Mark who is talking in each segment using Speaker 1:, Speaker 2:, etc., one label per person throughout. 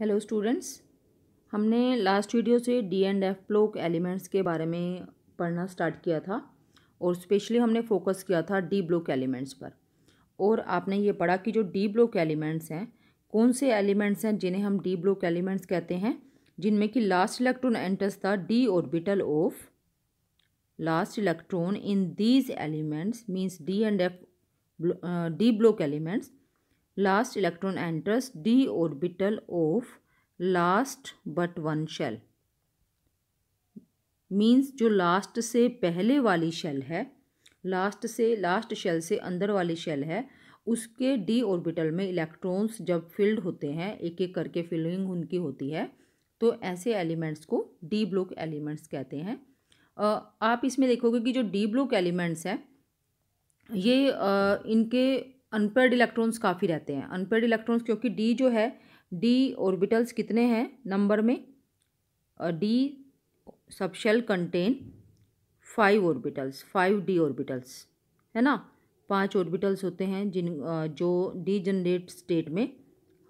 Speaker 1: Hello students हमने last video से D and F block elements के बारे में पढ़ना स्टार्ट किया था और स्पेशली हमने फोकस किया था डी ब्लॉक एलिमेंट्स पर और आपने ये पढ़ा कि जो डी ब्लॉक एलिमेंट्स हैं कौन से एलिमेंट्स हैं जिन्हें हम डी ब्लॉक एलिमेंट्स कहते हैं जिनमें कि last electron enters the D orbital of last electron in these elements means D and F D block elements last electron enters D orbital of last but one shell means जो last से पहले वाली shell है last से last shell से अंदर वाली shell है उसके डी ऑर्बिटल में इलेक्ट्रॉन्स जब फिल्ड होते हैं एक एक करके फिलिंग उनकी होती है तो ऐसे एलिमेंट्स को डी ब्लॉक एलिमेंट्स कहते हैं आप इसमें देखोगे कि जो डी ब्लॉक एलिमेंट्स हैं ये इनके अनपेड इलेक्ट्रॉन्स काफ़ी रहते हैं अनपेड इलेक्ट्रॉन्स क्योंकि डी जो है डी ऑर्बिटल्स कितने हैं नंबर में D subshell contain five orbitals five D orbitals है ना पांच ऑर्बिटल्स होते हैं जिन जो डी जनरेट स्टेट में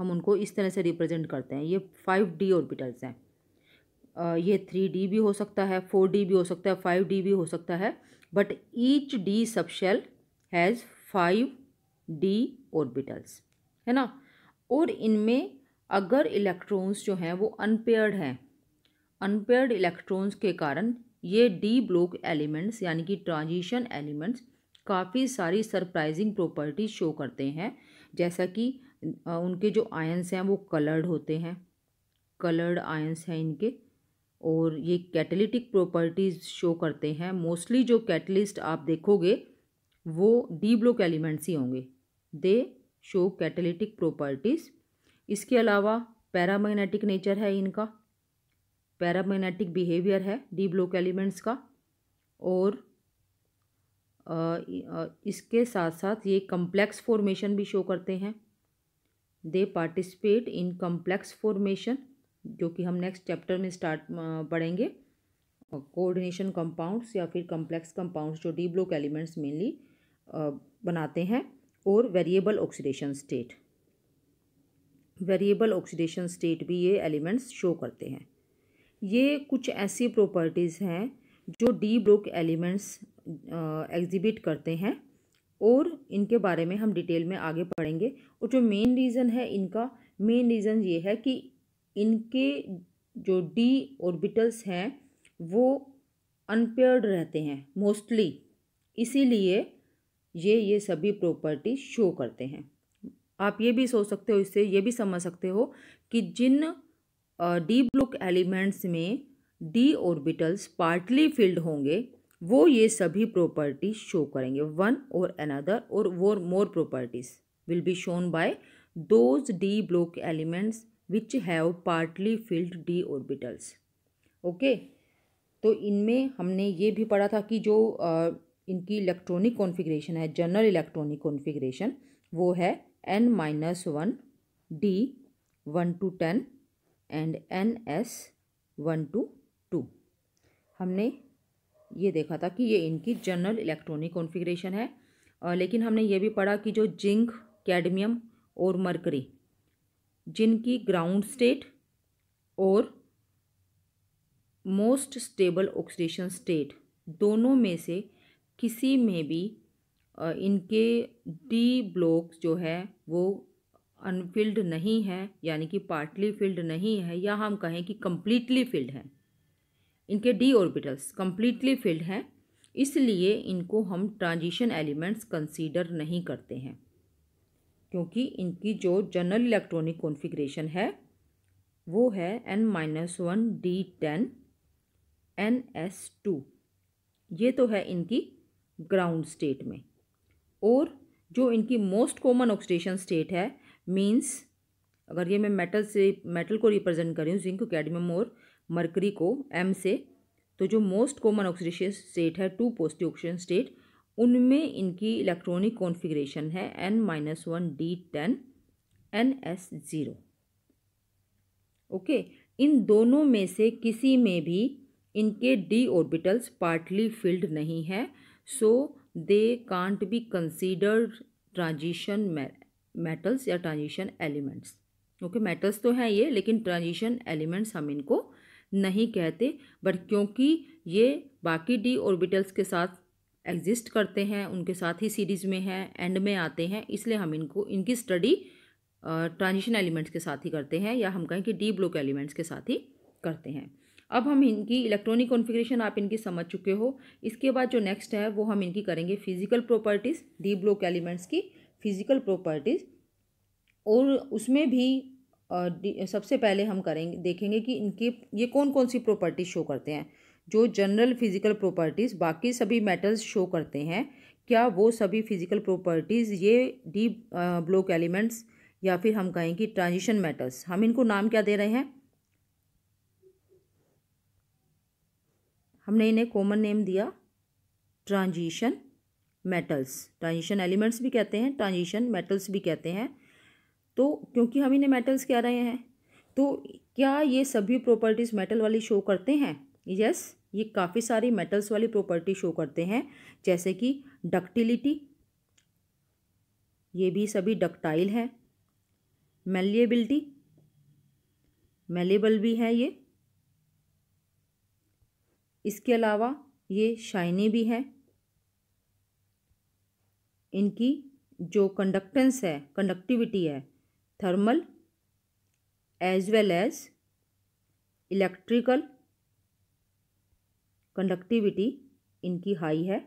Speaker 1: हम उनको इस तरह से रिप्रेजेंट करते हैं ये फाइव डी ऑर्बिटल्स हैं ये थ्री डी भी हो सकता है फोर डी भी हो सकता है फाइव डी भी हो सकता है but each D subshell has five D orbitals है ना और इनमें अगर इलेक्ट्रॉन्स जो हैं वो अनपेयर्ड हैं अनपेयर्ड इलेक्ट्रॉन्स के कारण ये डी ब्लॉक एलिमेंट्स यानी कि ट्रांजिशन एलिमेंट्स काफ़ी सारी सरप्राइजिंग प्रॉपर्टीज शो करते हैं जैसा कि उनके जो आयंस हैं वो कलर्ड होते हैं कलर्ड आयंस हैं इनके और ये कैटलिटिक प्रॉपर्टीज़ शो करते हैं मोस्टली जो कैटलिस्ट आप देखोगे वो डी ब्लॉक एलिमेंट्स ही होंगे दे शो कैटेलिटिक प्रॉपर्टीज़ इसके अलावा पैरामैग्नेटिक नेचर है इनका पैरामैग्नेटिक बिहेवियर है डी ब्लॉक एलिमेंट्स का और इसके साथ साथ ये कम्प्लेक्स फॉर्मेशन भी शो करते हैं they participate in complex formation जो कि हम नेक्स्ट चैप्टर में स्टार्ट पढ़ेंगे कोऑर्डिनेशन कंपाउंड्स या फिर कम्प्लेक्स कंपाउंड्स जो डी ब्लॉक एलिमेंट्स मेनली बनाते हैं और variable oxidation state variable oxidation state भी ये एलिमेंट्स शो करते हैं ये कुछ ऐसी प्रॉपर्टीज़ हैं जो डी ब्रोक एलिमेंट्स एग्जिबिट करते हैं और इनके बारे में हम डिटेल में आगे पढ़ेंगे और जो मेन रीज़न है इनका मेन रीज़न ये है कि इनके जो डी ऑर्बिटल्स हैं वो अनपेयर्ड रहते हैं मोस्टली इसीलिए ये ये सभी प्रॉपर्टी शो करते हैं आप ये भी सोच सकते हो इससे ये भी समझ सकते हो कि जिन डी ब्लॉक एलिमेंट्स में डी ऑर्बिटल्स पार्टली फिल्ड होंगे वो ये सभी प्रॉपर्टी शो करेंगे वन और अनदर और वो more properties will be shown by those D block elements which have partly filled D orbitals okay तो इनमें हमने ये भी पढ़ा था कि जो uh, इनकी इलेक्ट्रॉनिक कॉन्फ़िगरेशन है जनरल इलेक्ट्रॉनिक कॉन्फ़िगरेशन वो है N minus one D one to ten and N S one to two हमने ये देखा था कि ये इनकी जनरल इलेक्ट्रॉनिक कॉन्फ़िगरेशन है और लेकिन हमने ये भी पढ़ा कि जो जिंक कैडमियम और मरकरी जिनकी ग्राउंड स्टेट और मोस्ट स्टेबल ऑक्सीडेशन स्टेट दोनों में से किसी में भी इनके डी ब्लॉक जो है वो अनफिल्ड नहीं है यानी कि पार्टली फिल्ड नहीं है या हम कहें कि कम्प्लीटली फिल्ड है इनके डी ऑर्बिटल्स कम्प्लीटली फिल्ड हैं इसलिए इनको हम ट्रांजिशन एलिमेंट्स कंसीडर नहीं करते हैं क्योंकि इनकी जो जनरल इलेक्ट्रॉनिक कॉन्फ़िगरेशन है वो है N minus one D ten N S two ये तो है इनकी ग्राउंड स्टेट में और जो इनकी मोस्ट कॉमन ऑक्सीडेशन स्टेट है मीन्स अगर ये मैं मेटल से मेटल को रिप्रेजेंट कर रही हूँ जिंक कैडमियम और मरकरी को एम से तो जो मोस्ट कॉमन ऑक्सीडेशन स्टेट है टू पॉजिटिव ऑक्सीजन स्टेट उनमें इनकी इलेक्ट्रॉनिक कॉन्फ़िगरेशन है N minus one D ten N S zero okay इन दोनों में से किसी में भी इनके डी ऑर्बिटल्स पार्टली फिल्ड नहीं है so they can't be considered transition metals या ट्रांजिशन एलिमेंट्स ओके मेटल्स तो हैं ये लेकिन ट्रांजिशन एलिमेंट्स हम इनको नहीं कहते बट क्योंकि ये बाकी डी ऑर्बिटल्स के साथ एग्जिस्ट करते हैं उनके साथ ही सीरीज में हैं एंड में आते हैं इसलिए हम इनको इनकी स्टडी ट्रांजिशन एलिमेंट्स के साथ ही करते हैं या हम कहें कि डी ब्लॉक एलिमेंट्स के साथ ही करते हैं अब हम इनकी इलेक्ट्रॉनिक कॉन्फ़िगरेशन आप इनकी समझ चुके हो इसके बाद जो नेक्स्ट है वो हम इनकी करेंगे physical properties D block elements की फिजिकल प्रॉपर्टीज़ और उसमें भी सबसे पहले हम करेंगे देखेंगे कि इनके ये कौन कौन सी प्रॉपर्टीज शो करते हैं जो जनरल फिजिकल प्रॉपर्टीज़ बाकी सभी मेटल्स शो करते हैं क्या वो सभी फिजिकल प्रॉपर्टीज़ ये डी ब्लॉक एलिमेंट्स या फिर हम कहें कि ट्रांजिशन मेटल्स हम इनको नाम क्या दे रहे हैं हमने इन्हें कॉमन नेम दिया ट्रांजिशन मेटल्स ट्रांजिशन एलिमेंट्स भी कहते हैं ट्रांजिशन मेटल्स भी कहते हैं तो क्योंकि हम इन्हें मेटल्स कह रहे हैं तो क्या ये सभी प्रॉपर्टीज़ मेटल वाली शो करते हैं यस yes, ये काफ़ी सारी मेटल्स वाली प्रॉपर्टी शो करते हैं जैसे कि डक्टिलिटी ये भी सभी डक्टाइल हैं मेलिएबिलिटी मेलेबल भी है ये इसके अलावा ये शाइनी भी है इनकी जो कंडक्टेंस है कंडक्टिविटी है thermal as well as electrical conductivity इनकी हाई है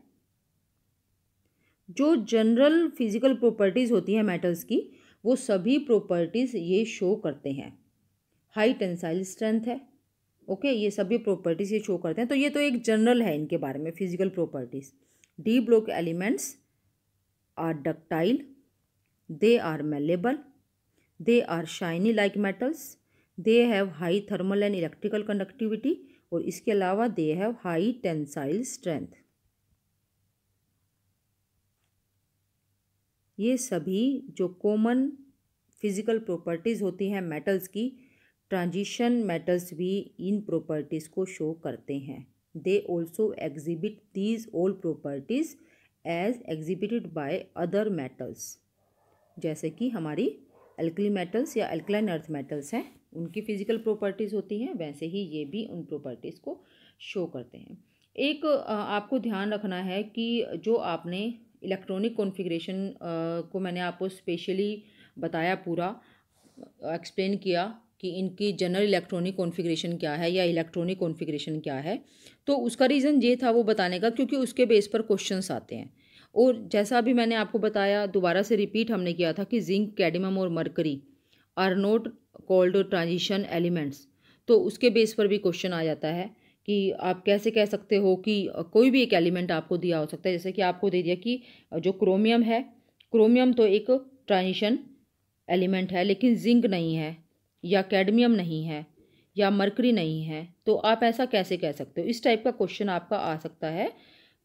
Speaker 1: जो जनरल फिजिकल प्रॉपर्टीज़ होती हैं मेटल्स की वो सभी प्रॉपर्टीज़ ये शो करते हैं हाई टेंसाइल स्ट्रेंथ है ओके ये सभी प्रॉपर्टीज़ ये शो करते हैं तो ये तो एक जनरल है इनके बारे में physical properties D block elements are ductile they are malleable they are shiny like metals they have high thermal and electrical conductivity और इसके अलावा they have high tensile strength ये सभी जो कॉमन फिज़िकल प्रॉपर्टीज़ होती हैं मेटल्स की transition metals भी इन प्रॉपर्टीज़ को शो करते हैं they also exhibit these all properties as exhibited by other metals जैसे कि हमारी अल्कली मेटल्स या अल्कलाइन अर्थ मेटल्स हैं उनकी फिजिकल प्रॉपर्टीज़ होती हैं वैसे ही ये भी उन प्रॉपर्टीज़ को शो करते हैं एक आपको ध्यान रखना है कि जो आपने इलेक्ट्रॉनिक कॉन्फ़िगरेशन को मैंने आपको स्पेशली बताया पूरा एक्सप्लेन किया कि इनकी जनरल इलेक्ट्रॉनिक कॉन्फ़िगरेशन क्या है या इलेक्ट्रॉनिक कॉन्फ़िगरेशन क्या है तो उसका रीज़न ये था वो बताने का क्योंकि उसके बेस पर क्वेश्चंस आते हैं और जैसा अभी मैंने आपको बताया दोबारा से रिपीट हमने किया था कि जिंक कैडमम और mercury are not called transition elements तो उसके बेस पर भी क्वेश्चन आ जाता है कि आप कैसे कह सकते हो कि कोई भी एक एलिमेंट आपको दिया हो सकता है जैसे कि आपको दे दिया कि जो क्रोमियम है क्रोमियम तो एक ट्रांजिशन एलिमेंट है लेकिन जिंक नहीं है या कैडमियम नहीं है या मरकरी नहीं है तो आप ऐसा कैसे कह सकते हो इस टाइप का क्वेश्चन आपका आ सकता है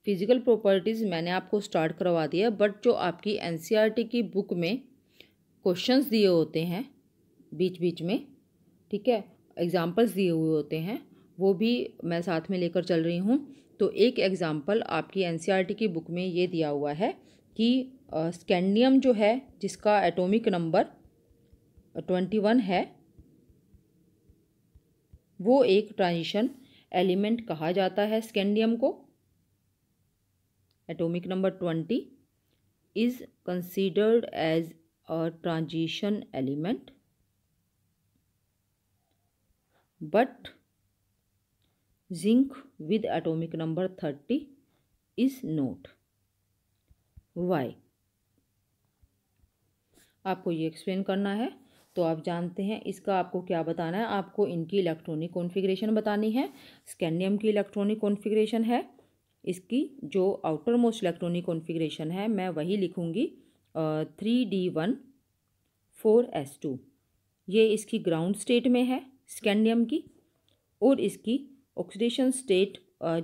Speaker 1: फिज़िकल प्रॉपर्टीज़ मैंने आपको स्टार्ट करवा दिया बट जो आपकी एन e की बुक में क्वेश्चंस दिए होते हैं बीच बीच में ठीक है एग्ज़ाम्पल्स दिए हुए होते हैं वो भी मैं साथ में लेकर चल रही हूँ तो एक एग्ज़ाम्पल आपकी एन e की बुक में ये दिया हुआ है कि स्कैंडियम जो है जिसका एटॉमिक नंबर ट्वेंटी वन है वो एक ट्रांजिशन एलिमेंट कहा जाता है स्कैंडियम को atomic number twenty is considered as a transition element but zinc with atomic number thirty is not why आपको ये एक्सप्लेन करना है तो आप जानते हैं इसका आपको क्या बताना है आपको इनकी इलेक्ट्रॉनिक कॉन्फ़िगरेशन बतानी है स्कैंडियम की इलेक्ट्रॉनिक कॉन्फ़िगरेशन है इसकी जो आउटर मोस्ट इलेक्ट्रॉनिक कॉन्फ़िगरेशन है मैं वही लिखूँगी three D one four S two ये इसकी ग्राउंड स्टेट में है स्कैंडियम की और इसकी ऑक्सीडेशन स्टेट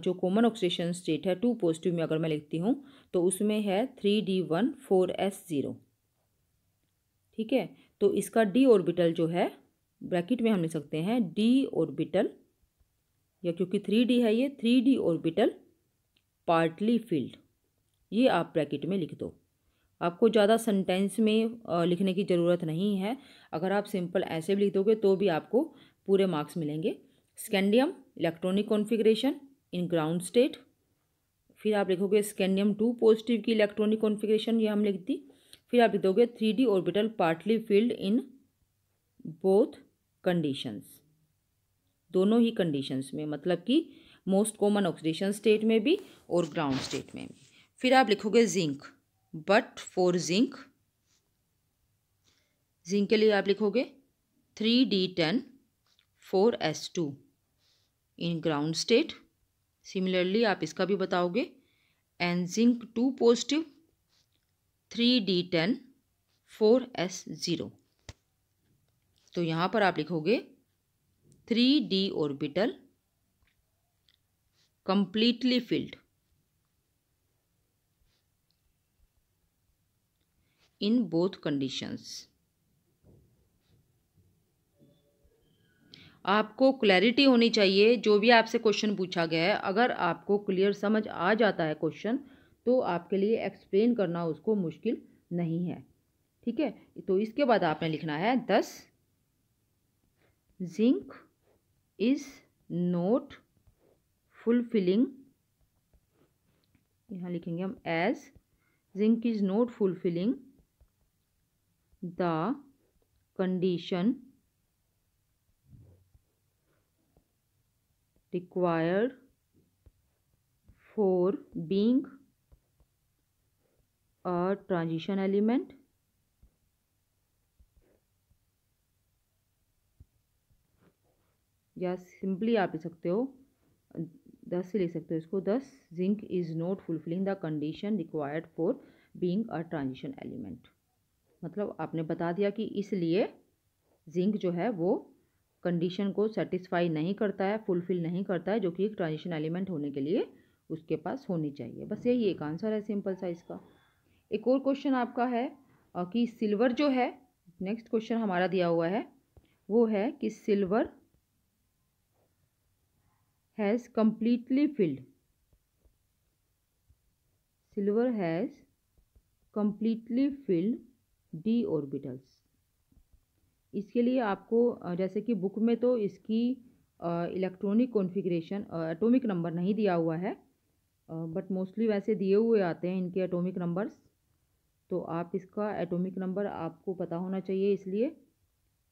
Speaker 1: जो कॉमन ऑक्सीडेशन स्टेट है टू पॉजिटिव में अगर मैं लिखती हूँ तो उसमें है three D one four S zero ठीक है तो इसका डी ऑर्बिटल जो है ब्रैकेट में हम लिख सकते हैं डी ऑर्बिटल या क्योंकि थ्री डी है ये three D orbital partly filled ये आप ब्रैकेट में लिख दो आपको ज़्यादा सेंटेंस में लिखने की ज़रूरत नहीं है अगर आप सिंपल ऐसे भी लिख दोगे तो भी आपको पूरे मार्क्स मिलेंगे scandium electronic configuration in ground state फिर आप लिखोगे स्कैंडियम टू पॉजिटिव की इलेक्ट्रॉनिक कॉन्फ़िगरेशन ये हम लिख दी फिर आप दोगे three D orbital partly filled in both conditions दोनों ही कंडीशंस में मतलब कि मोस्ट कॉमन ऑक्सीडेशन स्टेट में भी और ग्राउंड स्टेट में भी फिर आप लिखोगे zinc but for zinc zinc के लिए आप लिखोगे three D ten four S two in ground state similarly आप इसका भी बताओगे and zinc two positive three D ten four S zero तो यहाँ पर आप लिखोगे three D orbital completely filled in both conditions आपको क्लैरिटी होनी चाहिए जो भी आपसे क्वेश्चन पूछा गया है अगर आपको क्लियर समझ आ जाता है क्वेश्चन तो आपके लिए एक्सप्लेन करना उसको मुश्किल नहीं है ठीक है तो इसके बाद आपने लिखना है दस जिंक इज नोट फुलफिलिंग यहाँ लिखेंगे हम as zinc is not fulfilling the condition required for being a transition element या सिंपली आप ले सकते हो दस ले सकते हो इसको thus zinc is not fulfilling the condition required for being a transition element मतलब आपने बता दिया कि इसलिए जिंक जो है वो कंडीशन को सेटिस्फाई नहीं करता है फुलफिल नहीं करता है जो कि एक ट्रांजिशन एलिमेंट होने के लिए उसके पास होनी चाहिए बस यही एक आंसर है सिंपल सा इसका एक और क्वेश्चन आपका है कि सिल्वर जो है नेक्स्ट क्वेश्चन हमारा दिया हुआ है वो है कि silver has completely filled silver has completely filled D orbitals इसके लिए आपको जैसे कि बुक में तो इसकी इलेक्ट्रॉनिक कॉन्फ़िगरेशन एटॉमिक नंबर नहीं दिया हुआ है बट मोस्टली वैसे दिए हुए आते हैं इनके एटॉमिक नंबर्स तो आप इसका एटॉमिक नंबर आपको पता होना चाहिए इसलिए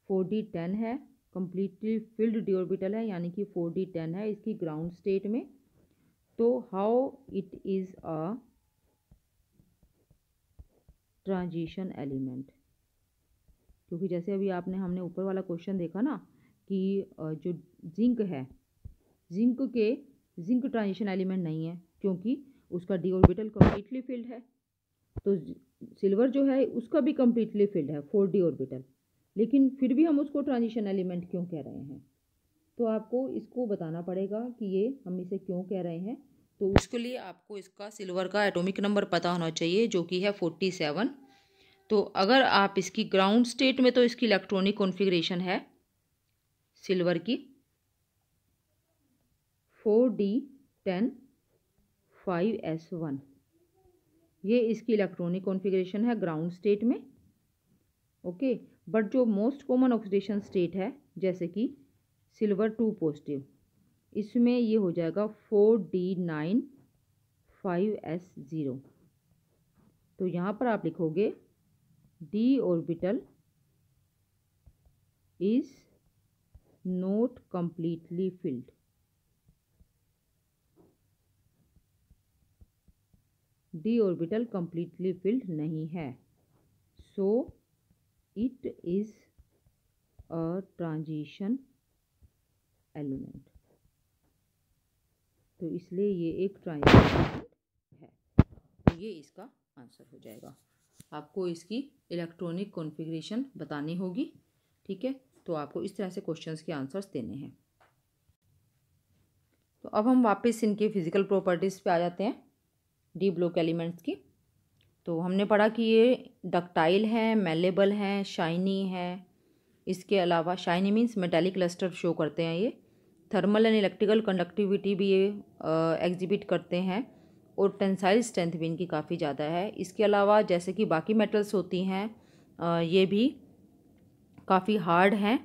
Speaker 1: फोर डी टेन है कम्प्लीटली फिल्ड डी ऑर्बिटल है यानी कि फोर डी टेन है इसकी ग्राउंड स्टेट में तो how it is a transition element क्योंकि जैसे अभी आपने हमने ऊपर वाला क्वेश्चन देखा ना कि जो जिंक है जिंक के जिंक ट्रांजिशन एलिमेंट नहीं है क्योंकि उसका डी ऑर्बिटल कम्प्लीटली फिल्ड है तो सिल्वर जो है उसका भी कम्प्लीटली फिल्ड है फोर डी ऑर्बिटल लेकिन फिर भी हम उसको ट्रांजिशन एलिमेंट क्यों कह रहे हैं तो आपको इसको बताना पड़ेगा कि ये हम इसे क्यों कह रहे हैं तो उसके लिए आपको इसका सिल्वर का एटॉमिक नंबर पता होना चाहिए जो कि है फोर्टी सेवन तो अगर आप इसकी ग्राउंड स्टेट में तो इसकी इलेक्ट्रॉनिक कॉन्फ़िगरेशन है सिल्वर की four D ten five S one ये इसकी इलेक्ट्रॉनिक कॉन्फ़िगरेशन है ग्राउंड स्टेट में ओके बट जो मोस्ट कॉमन ऑक्सीडेशन स्टेट है जैसे कि सिल्वर टू पॉजिटिव इसमें ये हो जाएगा four D nine five S zero तो यहाँ पर आप लिखोगे D orbital is not completely filled D orbital completely filled नहीं है so it is a transition element तो इसलिए ये एक ट्रांजिशन है तो ये इसका आंसर हो जाएगा आपको इसकी इलेक्ट्रॉनिक कॉन्फ़िगरेशन बतानी होगी ठीक है तो आपको इस तरह से क्वेश्चंस के आंसर्स देने हैं तो अब हम वापस इनके फिज़िकल प्रॉपर्टीज़ पे आ जाते हैं डी ब्लॉक एलिमेंट्स की तो हमने पढ़ा कि ये डक्टाइल है मेलेबल है शाइनी है इसके अलावा shiny means metallic lustre show करते हैं ये थर्मल एंड इलेक्ट्रिकल कंडक्टिविटी भी ये एग्जिबिट करते हैं और टेंसाइल स्ट्रेंथ भी इनकी काफ़ी ज़्यादा है इसके अलावा जैसे कि बाकी मेटल्स होती हैं ये भी काफ़ी हार्ड हैं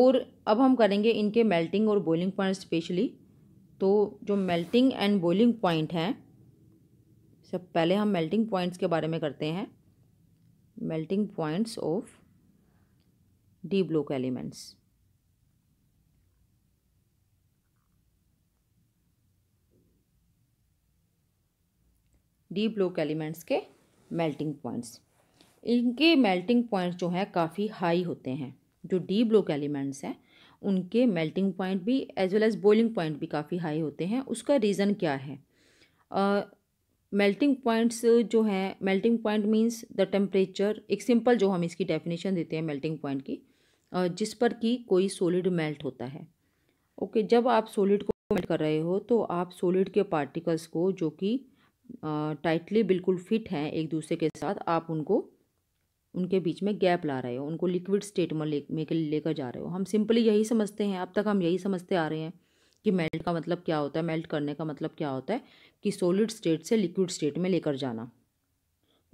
Speaker 1: और अब हम करेंगे इनके मेल्टिंग और बॉइलिंग पॉइंट स्पेशली तो जो मेल्टिंग एंड बॉइलिंग पॉइंट हैं सब पहले हम मेल्टिंग पॉइंट्स के बारे में करते हैं melting points of D block elements D block elements के मेल्टिंग पॉइंट्स इनके मेल्टिंग पॉइंट्स जो हैं काफ़ी हाई होते हैं जो डी ब्लॉक एलिमेंट्स हैं उनके मेल्टिंग पॉइंट भी as well as boiling point भी काफ़ी हाई होते हैं उसका रीज़न क्या है मेल्टिंग पॉइंट्स जो हैं melting point means the temperature एक सिंपल जो हम इसकी डेफिनेशन देते हैं मेल्टिंग पॉइंट की जिस पर कि कोई सॉलिड मेल्ट होता है ओके okay, जब आप सॉलिड को मेल्ट कर रहे हो तो आप सॉलिड के पार्टिकल्स को जो कि टाइटली बिल्कुल फिट हैं एक दूसरे के साथ आप उनको उनके बीच में गैप ला रहे हो उनको लिक्विड स्टेट में ले लेकर जा रहे हो हम सिंपली यही समझते हैं अब तक हम यही समझते आ रहे हैं कि मेल्ट का मतलब क्या होता है मेल्ट करने का मतलब क्या होता है कि सॉलिड स्टेट से लिक्विड स्टेट में लेकर जाना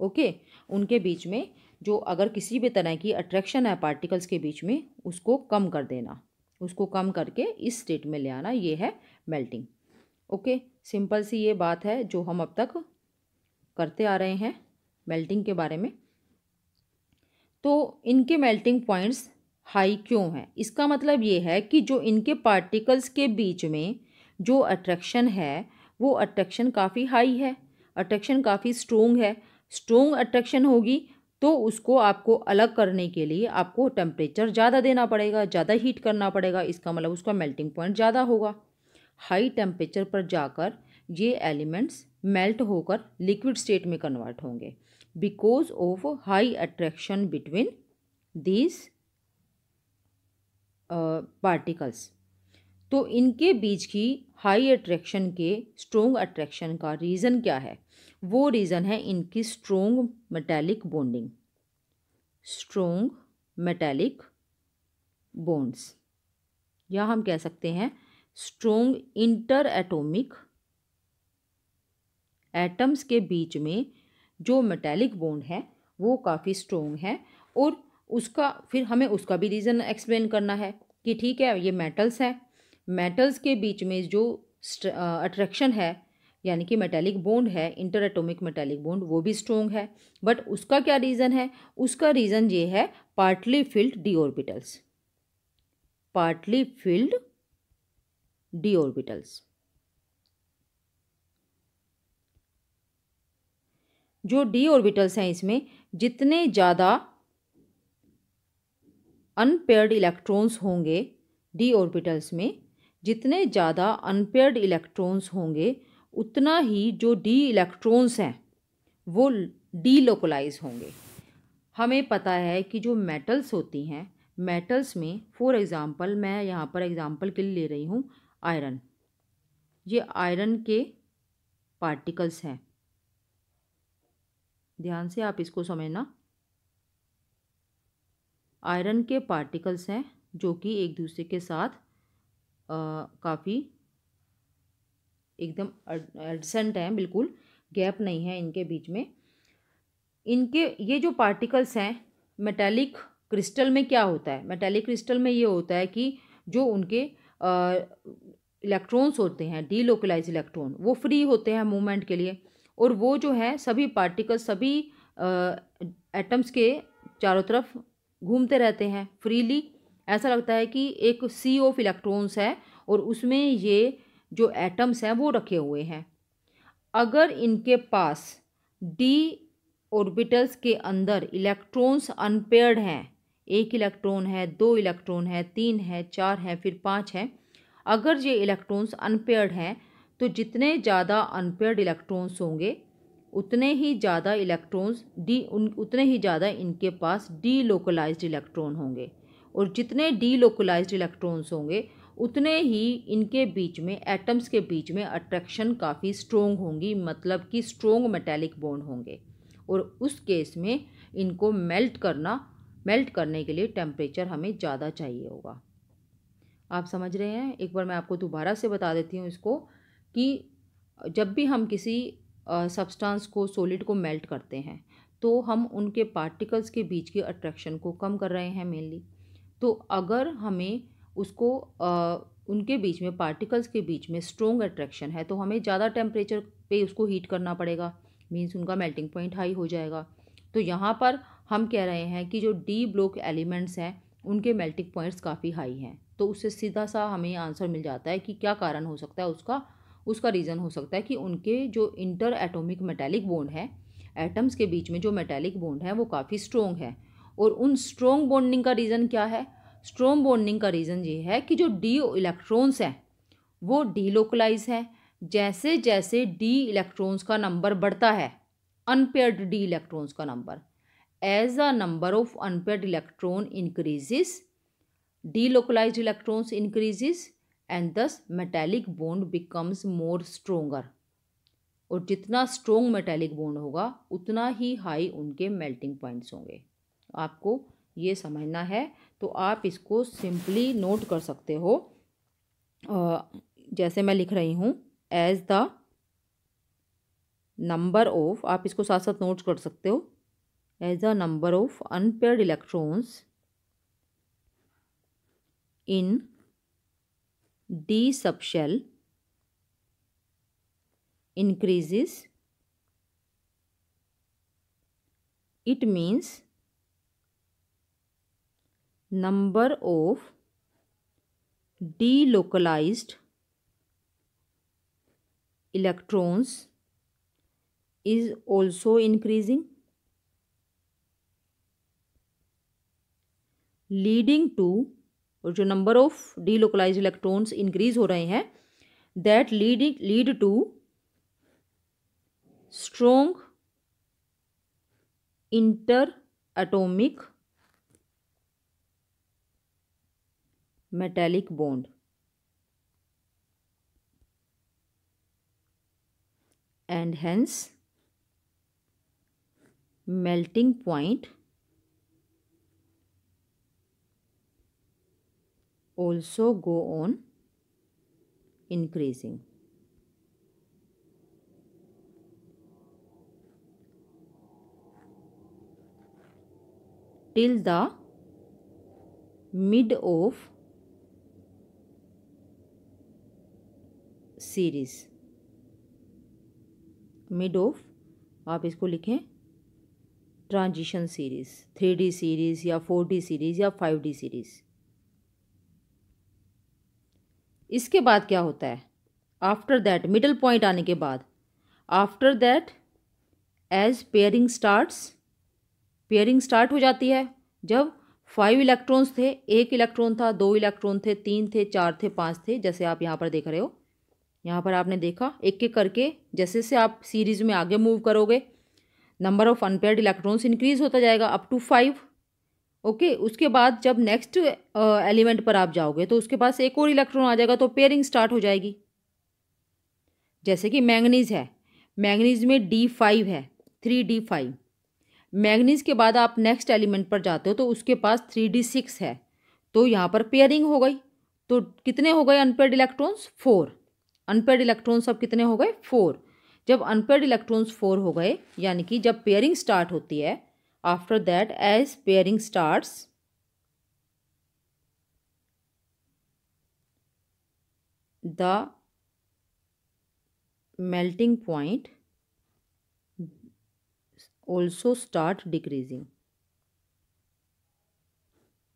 Speaker 1: ओके उनके बीच में जो अगर किसी भी तरह की अट्रैक्शन है पार्टिकल्स के बीच में उसको कम कर देना उसको कम करके इस स्टेट में ले आना ये है मेल्टिंग ओके सिंपल सी ये बात है जो हम अब तक करते आ रहे हैं मेल्टिंग के बारे में तो इनके मेल्टिंग पॉइंट्स हाई क्यों है इसका मतलब ये है कि जो इनके पार्टिकल्स के बीच में जो अट्रैक्शन है वो अट्रैक्शन काफ़ी हाई है अट्रैक्शन काफ़ी स्ट्रोंग है स्ट्रोंग अट्रैक्शन होगी तो उसको आपको अलग करने के लिए आपको टेम्परेचर ज़्यादा देना पड़ेगा ज़्यादा हीट करना पड़ेगा इसका मतलब उसका मेल्टिंग पॉइंट ज़्यादा होगा हाई टेम्परेचर पर जाकर ये एलिमेंट्स मेल्ट होकर लिक्विड स्टेट में कन्वर्ट होंगे because of high attraction between this particles तो इनके बीच की हाई अट्रैक्शन के स्ट्रोंग अट्रैक्शन का रीज़न क्या है वो रीज़न है इनकी strong metallic bonding strong metallic bonds या हम कह सकते हैं स्ट्रोंग इंटर एटोमिक एटम्स के बीच में जो मेटेलिक बॉन्ड है वो काफ़ी स्ट्रोंग है और उसका फिर हमें उसका भी रीज़न एक्सप्लेन करना है कि ठीक है ये मेटल्स हैं मेटल्स के बीच में जो अट्रैक्शन है यानी कि मेटेलिक बोंड है इंटर एटोमिक मेटेलिक बोंड वो भी स्ट्रोंग है बट उसका क्या रीज़न है उसका रीज़न ये है partly filled D orbitals partly filled D orbitals जो डी ऑर्बिटल्स हैं इसमें जितने ज़्यादा अनपेयर्ड इलेक्ट्रॉन्स होंगे डी ऑर्बिटल्स में जितने ज़्यादा अनपेयर्ड इलेक्ट्रॉन्स होंगे उतना ही जो डी इलेक्ट्रॉन्स हैं वो डी लोकलाइज होंगे हमें पता है कि जो मेटल्स होती हैं मेटल्स में फॉर एग्ज़ाम्पल मैं यहाँ पर एग्ज़ाम्पल के लिए ले रही हूँ आयरन ये आयरन के पार्टिकल्स हैं ध्यान से आप इसको समझना आयरन के पार्टिकल्स हैं जो कि एक दूसरे के साथ काफ़ी एकदम एडसेंट हैं बिल्कुल गैप नहीं है इनके बीच में इनके ये जो पार्टिकल्स हैं मेटेलिक क्रिस्टल में क्या होता है मेटेलिक क्रिस्टल में ये होता है कि जो उनके इलेक्ट्रॉन्स होते हैं डीलोकलाइज इलेक्ट्रॉन वो फ्री होते हैं मूवमेंट के लिए और वो जो है सभी पार्टिकल सभी एटम्स के चारों तरफ घूमते रहते हैं फ्रीली ऐसा लगता है कि एक सी ऑफ इलेक्ट्रॉन्स है और उसमें ये जो एटम्स हैं वो रखे हुए हैं अगर इनके पास डी ऑर्बिटल्स के अंदर इलेक्ट्रॉन्स अनपेयर्ड हैं एक इलेक्ट्रॉन है दो इलेक्ट्रॉन है तीन है चार है फिर पाँच है अगर ये इलेक्ट्रॉन्स अनपेयर्ड हैं तो जितने ज़्यादा अनपेयर्ड इलेक्ट्रॉन्स होंगे उतने ही ज़्यादा इलेक्ट्रॉन्स डी उतने ही ज़्यादा इनके पास डी लोकलाइज इलेक्ट्रॉन होंगे और जितने डी लोकलाइज इलेक्ट्रॉन्स होंगे उतने ही इनके बीच में एटम्स के बीच में अट्रैक्शन काफ़ी स्ट्रोंग होंगी मतलब कि स्ट्रोंग मेटेलिक बॉन्ड होंगे और उस केस में इनको मेल्ट करना मेल्ट करने के लिए टेम्परेचर हमें ज़्यादा चाहिए होगा आप समझ रहे हैं एक बार मैं आपको दोबारा से बता देती हूँ इसको कि जब भी हम किसी सब्सटेंस को सॉलिड को मेल्ट करते हैं तो हम उनके पार्टिकल्स के बीच की अट्रैक्शन को कम कर रहे हैं मेनली तो अगर हमें उसको आ, उनके बीच में पार्टिकल्स के बीच में स्ट्रॉन्ग अट्रैक्शन है तो हमें ज़्यादा टेम्परेचर पे उसको हीट करना पड़ेगा मीन्स उनका मेल्टिंग पॉइंट हाई हो जाएगा तो यहाँ पर हम कह रहे हैं कि जो डी ब्लॉक एलिमेंट्स हैं उनके मेल्टिंग पॉइंट्स काफ़ी हाई हैं तो उससे सीधा सा हमें आंसर मिल जाता है कि क्या कारण हो सकता है उसका उसका रीज़न हो सकता है कि उनके जो इंटर एटॉमिक मेटेलिक बॉन्ड है एटम्स के बीच में जो मेटेलिक बॉन्ड है वो काफ़ी स्ट्रोंग है और उन स्ट्रोंग बॉन्डिंग का रीज़न क्या है स्ट्रोंग बॉन्डिंग का रीज़न ये है कि जो डी इलेक्ट्रॉन्स हैं वो डीलोकलाइज है जैसे जैसे डी इलेक्ट्रॉन्स का नंबर बढ़ता है अनपेयर्ड डी इलेक्ट्रॉन्स का number as a number of unpaired electron increases D localise electrons increases and thus metallic bond becomes more stronger और जितना स्ट्रोंग मेटेलिक बोंड होगा उतना ही हाई उनके मेल्टिंग पॉइंट्स होंगे आपको ये समझना है तो आप इसको सिंपली नोट कर सकते हो जैसे मैं लिख रही हूँ एज द नंबर ऑफ आप इसको साथ साथ नोट कर सकते हो as the number of unpaired electrons in D subshell increases, it means number of delocalized electrons is also increasing leading to और जो number of delocalize electrons increase हो रहे हैं that lead lead to strong inter atomic metallic bond and hence melting point also go on increasing. till the mid of series mid of आप इसको लिखें transition series three D series या four D series या five D series इसके बाद क्या होता है आफ्टर दैट मिडल पॉइंट आने के बाद after that as pairing starts pairing start हो जाती है जब फाइव इलेक्ट्रॉन्स थे एक इलेक्ट्रॉन था दो इलेक्ट्रॉन थे तीन थे चार थे पाँच थे जैसे आप यहाँ पर देख रहे हो यहाँ पर आपने देखा एक एक करके जैसे से आप सीरीज़ में आगे मूव करोगे number of unpaired electrons increase होता जाएगा अप टू फाइव ओके उसके बाद जब नेक्स्ट एलिमेंट पर आप जाओगे तो उसके पास एक और इलेक्ट्रॉन आ जाएगा तो पेयरिंग स्टार्ट हो जाएगी जैसे कि मैंगनीज है मैंगनीज में डी फाइव है थ्री डी फाइव मैंगनीज के बाद आप नेक्स्ट एलिमेंट पर जाते हो तो उसके पास थ्री डी सिक्स है तो यहाँ पर पेयरिंग हो गई तो कितने हो गए unpaired electrons four unpaired electrons अब कितने हो गए फोर जब अनपेड इलेक्ट्रॉन्स फोर हो गए यानी कि जब पेयरिंग स्टार्ट होती है After that, as pairing starts, the melting point also start decreasing.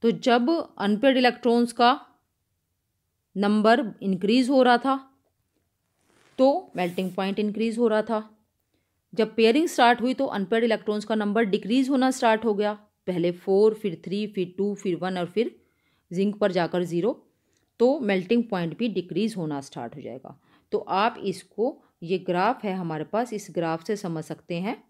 Speaker 1: तो जब अनपेड इलेक्ट्रॉन्स का नंबर इंक्रीज हो रहा था तो मेल्टिंग पॉइंट इंक्रीज हो रहा था जब पेयरिंग स्टार्ट हुई तो अनपेड इलेक्ट्रॉन्स का नंबर डिक्रीज होना स्टार्ट हो गया पहले फोर फिर थ्री फिर टू फिर वन और फिर जिंक पर जाकर ज़ीरो तो मेल्टिंग पॉइंट भी डिक्रीज़ होना स्टार्ट हो जाएगा तो आप इसको ये ग्राफ है हमारे पास इस ग्राफ से समझ सकते हैं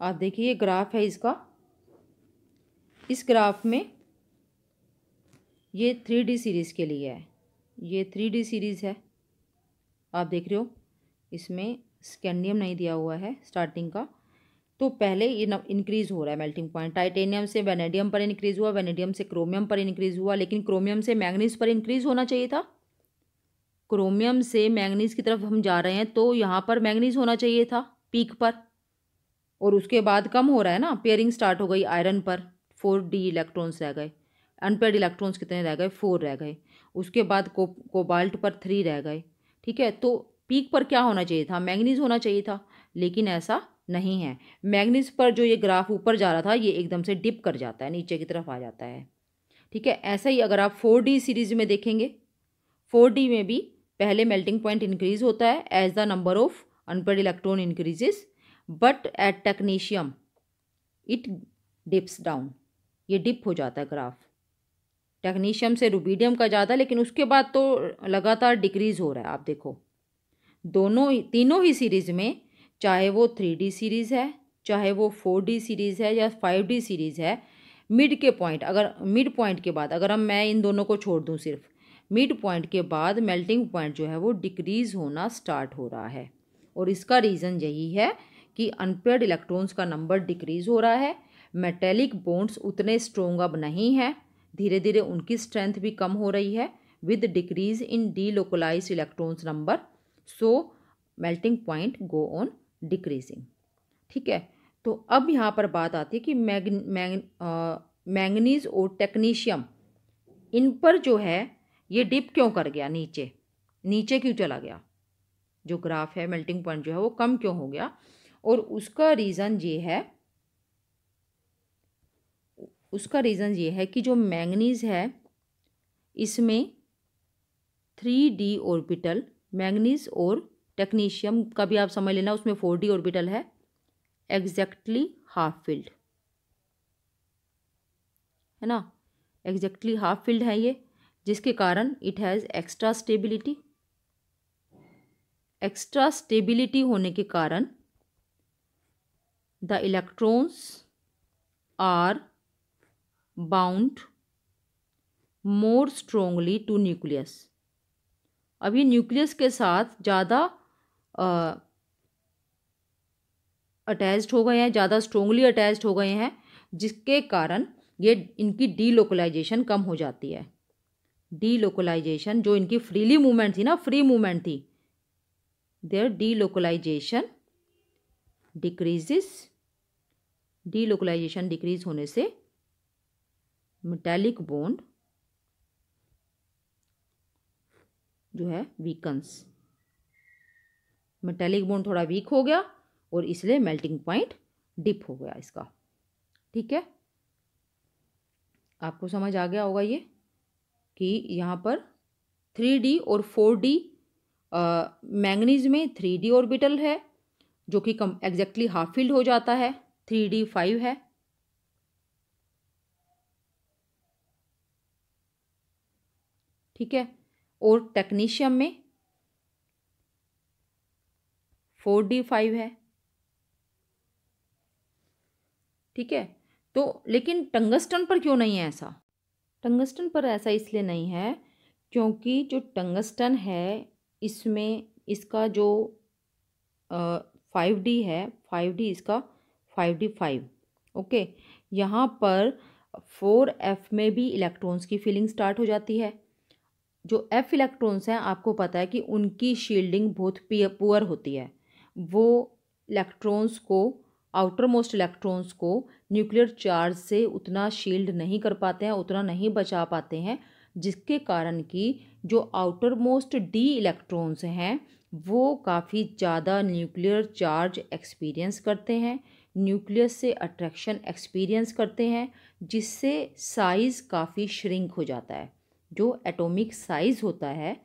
Speaker 1: आप देखिए ये ग्राफ है इसका इस ग्राफ में ये थ्री डी सीरीज़ के लिए है ये थ्री डी सीरीज़ है आप देख रहे हो इसमें स्कैंडियम नहीं दिया हुआ है स्टार्टिंग का तो पहले ये इंक्रीज़ हो रहा है मेल्टिंग पॉइंट टाइटेनियम से वेनेडियम पर इंक्रीज़ हुआ वेनेडियम से क्रोमियम पर इंक्रीज़ हुआ लेकिन क्रोमियम से मैंगनीज पर इंक्रीज़ होना चाहिए था क्रोमियम से मैंगनीज की तरफ हम जा रहे हैं तो यहाँ पर मैंगनीज होना चाहिए था पीक पर और उसके बाद कम हो रहा है ना पेयरिंग स्टार्ट हो गई आयरन पर फोर डी इलेक्ट्रॉन्स रह गए अनपेड इलेक्ट्रॉन्स कितने रह गए फोर रह गए उसके बाद को, कोबाल्ट पर थ्री रह गए ठीक है तो पीक पर क्या होना चाहिए था मैग्नीज होना चाहिए था लेकिन ऐसा नहीं है मैग्नीज पर जो ये ग्राफ ऊपर जा रहा था ये एकदम से डिप कर जाता है नीचे की तरफ आ जाता है ठीक है ऐसा ही अगर आप फोर डी सीरीज में देखेंगे फोर डी में भी पहले मेल्टिंग पॉइंट इंक्रीज होता है as the number of unpaired electron increases but at technetium it dips down ये डिप हो जाता है ग्राफ टेक्नीशियम से रूबीडियम का ज़्यादा लेकिन उसके बाद तो लगातार डिक्रीज़ हो रहा है आप देखो दोनों तीनों ही सीरीज़ में चाहे वो थ्री डी सीरीज़ है चाहे वो फोर डी सीरीज़ है या फाइव डी सीरीज़ है मिड के पॉइंट अगर मिड पॉइंट के बाद अगर हम मैं इन दोनों को छोड़ दूँ सिर्फ मिड पॉइंट के बाद मेल्टिंग पॉइंट जो है वो डिक्रीज़ होना स्टार्ट हो रहा है और इसका रीज़न यही है कि अनपेड इलेक्ट्रॉन्स का नंबर डिक्रीज हो रहा है मेटेलिक बोन्ड्स उतने स्ट्रोंग अब नहीं हैं धीरे धीरे उनकी स्ट्रेंथ भी कम हो रही है with decrease in D localise electrons number so melting point go on decreasing ठीक है तो अब यहाँ पर बात आती है कि मैग मैग मैंगनीज और टेक्नीशियम इन पर जो है ये डिप क्यों कर गया नीचे नीचे क्यों चला गया जो ग्राफ है मेल्टिंग पॉइंट जो है वो कम क्यों हो गया और उसका रीज़न ये है उसका रीज़न ये है कि जो मैंगनीज है इसमें थ्री डी ऑर्बिटल मैंगनीज और टेक्नीशियम का भी आप समझ लेना उसमें फोर डी ऑर्बिटल है एग्जैक्टली हाफ फील्ड है ना एग्जैक्टली हाफ फील्ड है ये जिसके कारण it has extra stability extra stability होने के कारण the electrons are bound more strongly to nucleus अभी न्यूक्लियस के साथ ज़्यादा अटैच्ड हो गए हैं ज़्यादा स्ट्रोंगली अटैच्ड हो गए हैं जिसके कारण ये इनकी डीलोकलाइजेशन कम हो जाती है डीलोकलाइजेशन जो इनकी फ्रीली मूवमेंट थी ना फ्री मूवमेंट थी there delocalization decreases delocalization decrease होने से मेटेलिक बोन्ड जो है वीकन्स मेटेलिक बोन्ड थोड़ा वीक हो गया और इसलिए मेल्टिंग पॉइंट डिप हो गया इसका ठीक है आपको समझ आ गया होगा ये कि यहाँ पर थ्री डी और फोर डी मैंगनीज में थ्री डी ऑर्बिटल है जो कि कम एग्जैक्टली हाफ फील्ड हो जाता है थ्री डी फाइव है ठीक है और टेक्नीशियम में फोर डी फाइव है ठीक है तो लेकिन टंगस्टन पर क्यों नहीं है ऐसा टंगस्टन पर ऐसा इसलिए नहीं है क्योंकि जो टंगस्टन है इसमें इसका जो फाइव डी है फाइव डी इसका फाइव डी फाइव ओके यहाँ पर फोर एफ में भी इलेक्ट्रॉन्स की फीलिंग स्टार्ट हो जाती है जो एफ इलेक्ट्रॉन्स हैं आपको पता है कि उनकी शील्डिंग बहुत पुअर होती है वो इलेक्ट्रॉन्स को आउटर मोस्ट इलेक्ट्रॉन्स को न्यूक्लियर चार्ज से उतना शील्ड नहीं कर पाते हैं उतना नहीं बचा पाते हैं जिसके कारण कि जो आउटर मोस्ट डी इलेक्ट्रॉन्स हैं वो काफ़ी ज़्यादा न्यूक्लियर चार्ज एक्सपीरियंस करते हैं न्यूक्लियस से अट्रैक्शन एक्सपीरियंस करते हैं जिससे साइज़ काफ़ी श्रिंक हो जाता है जो एटॉमिक साइज़ होता है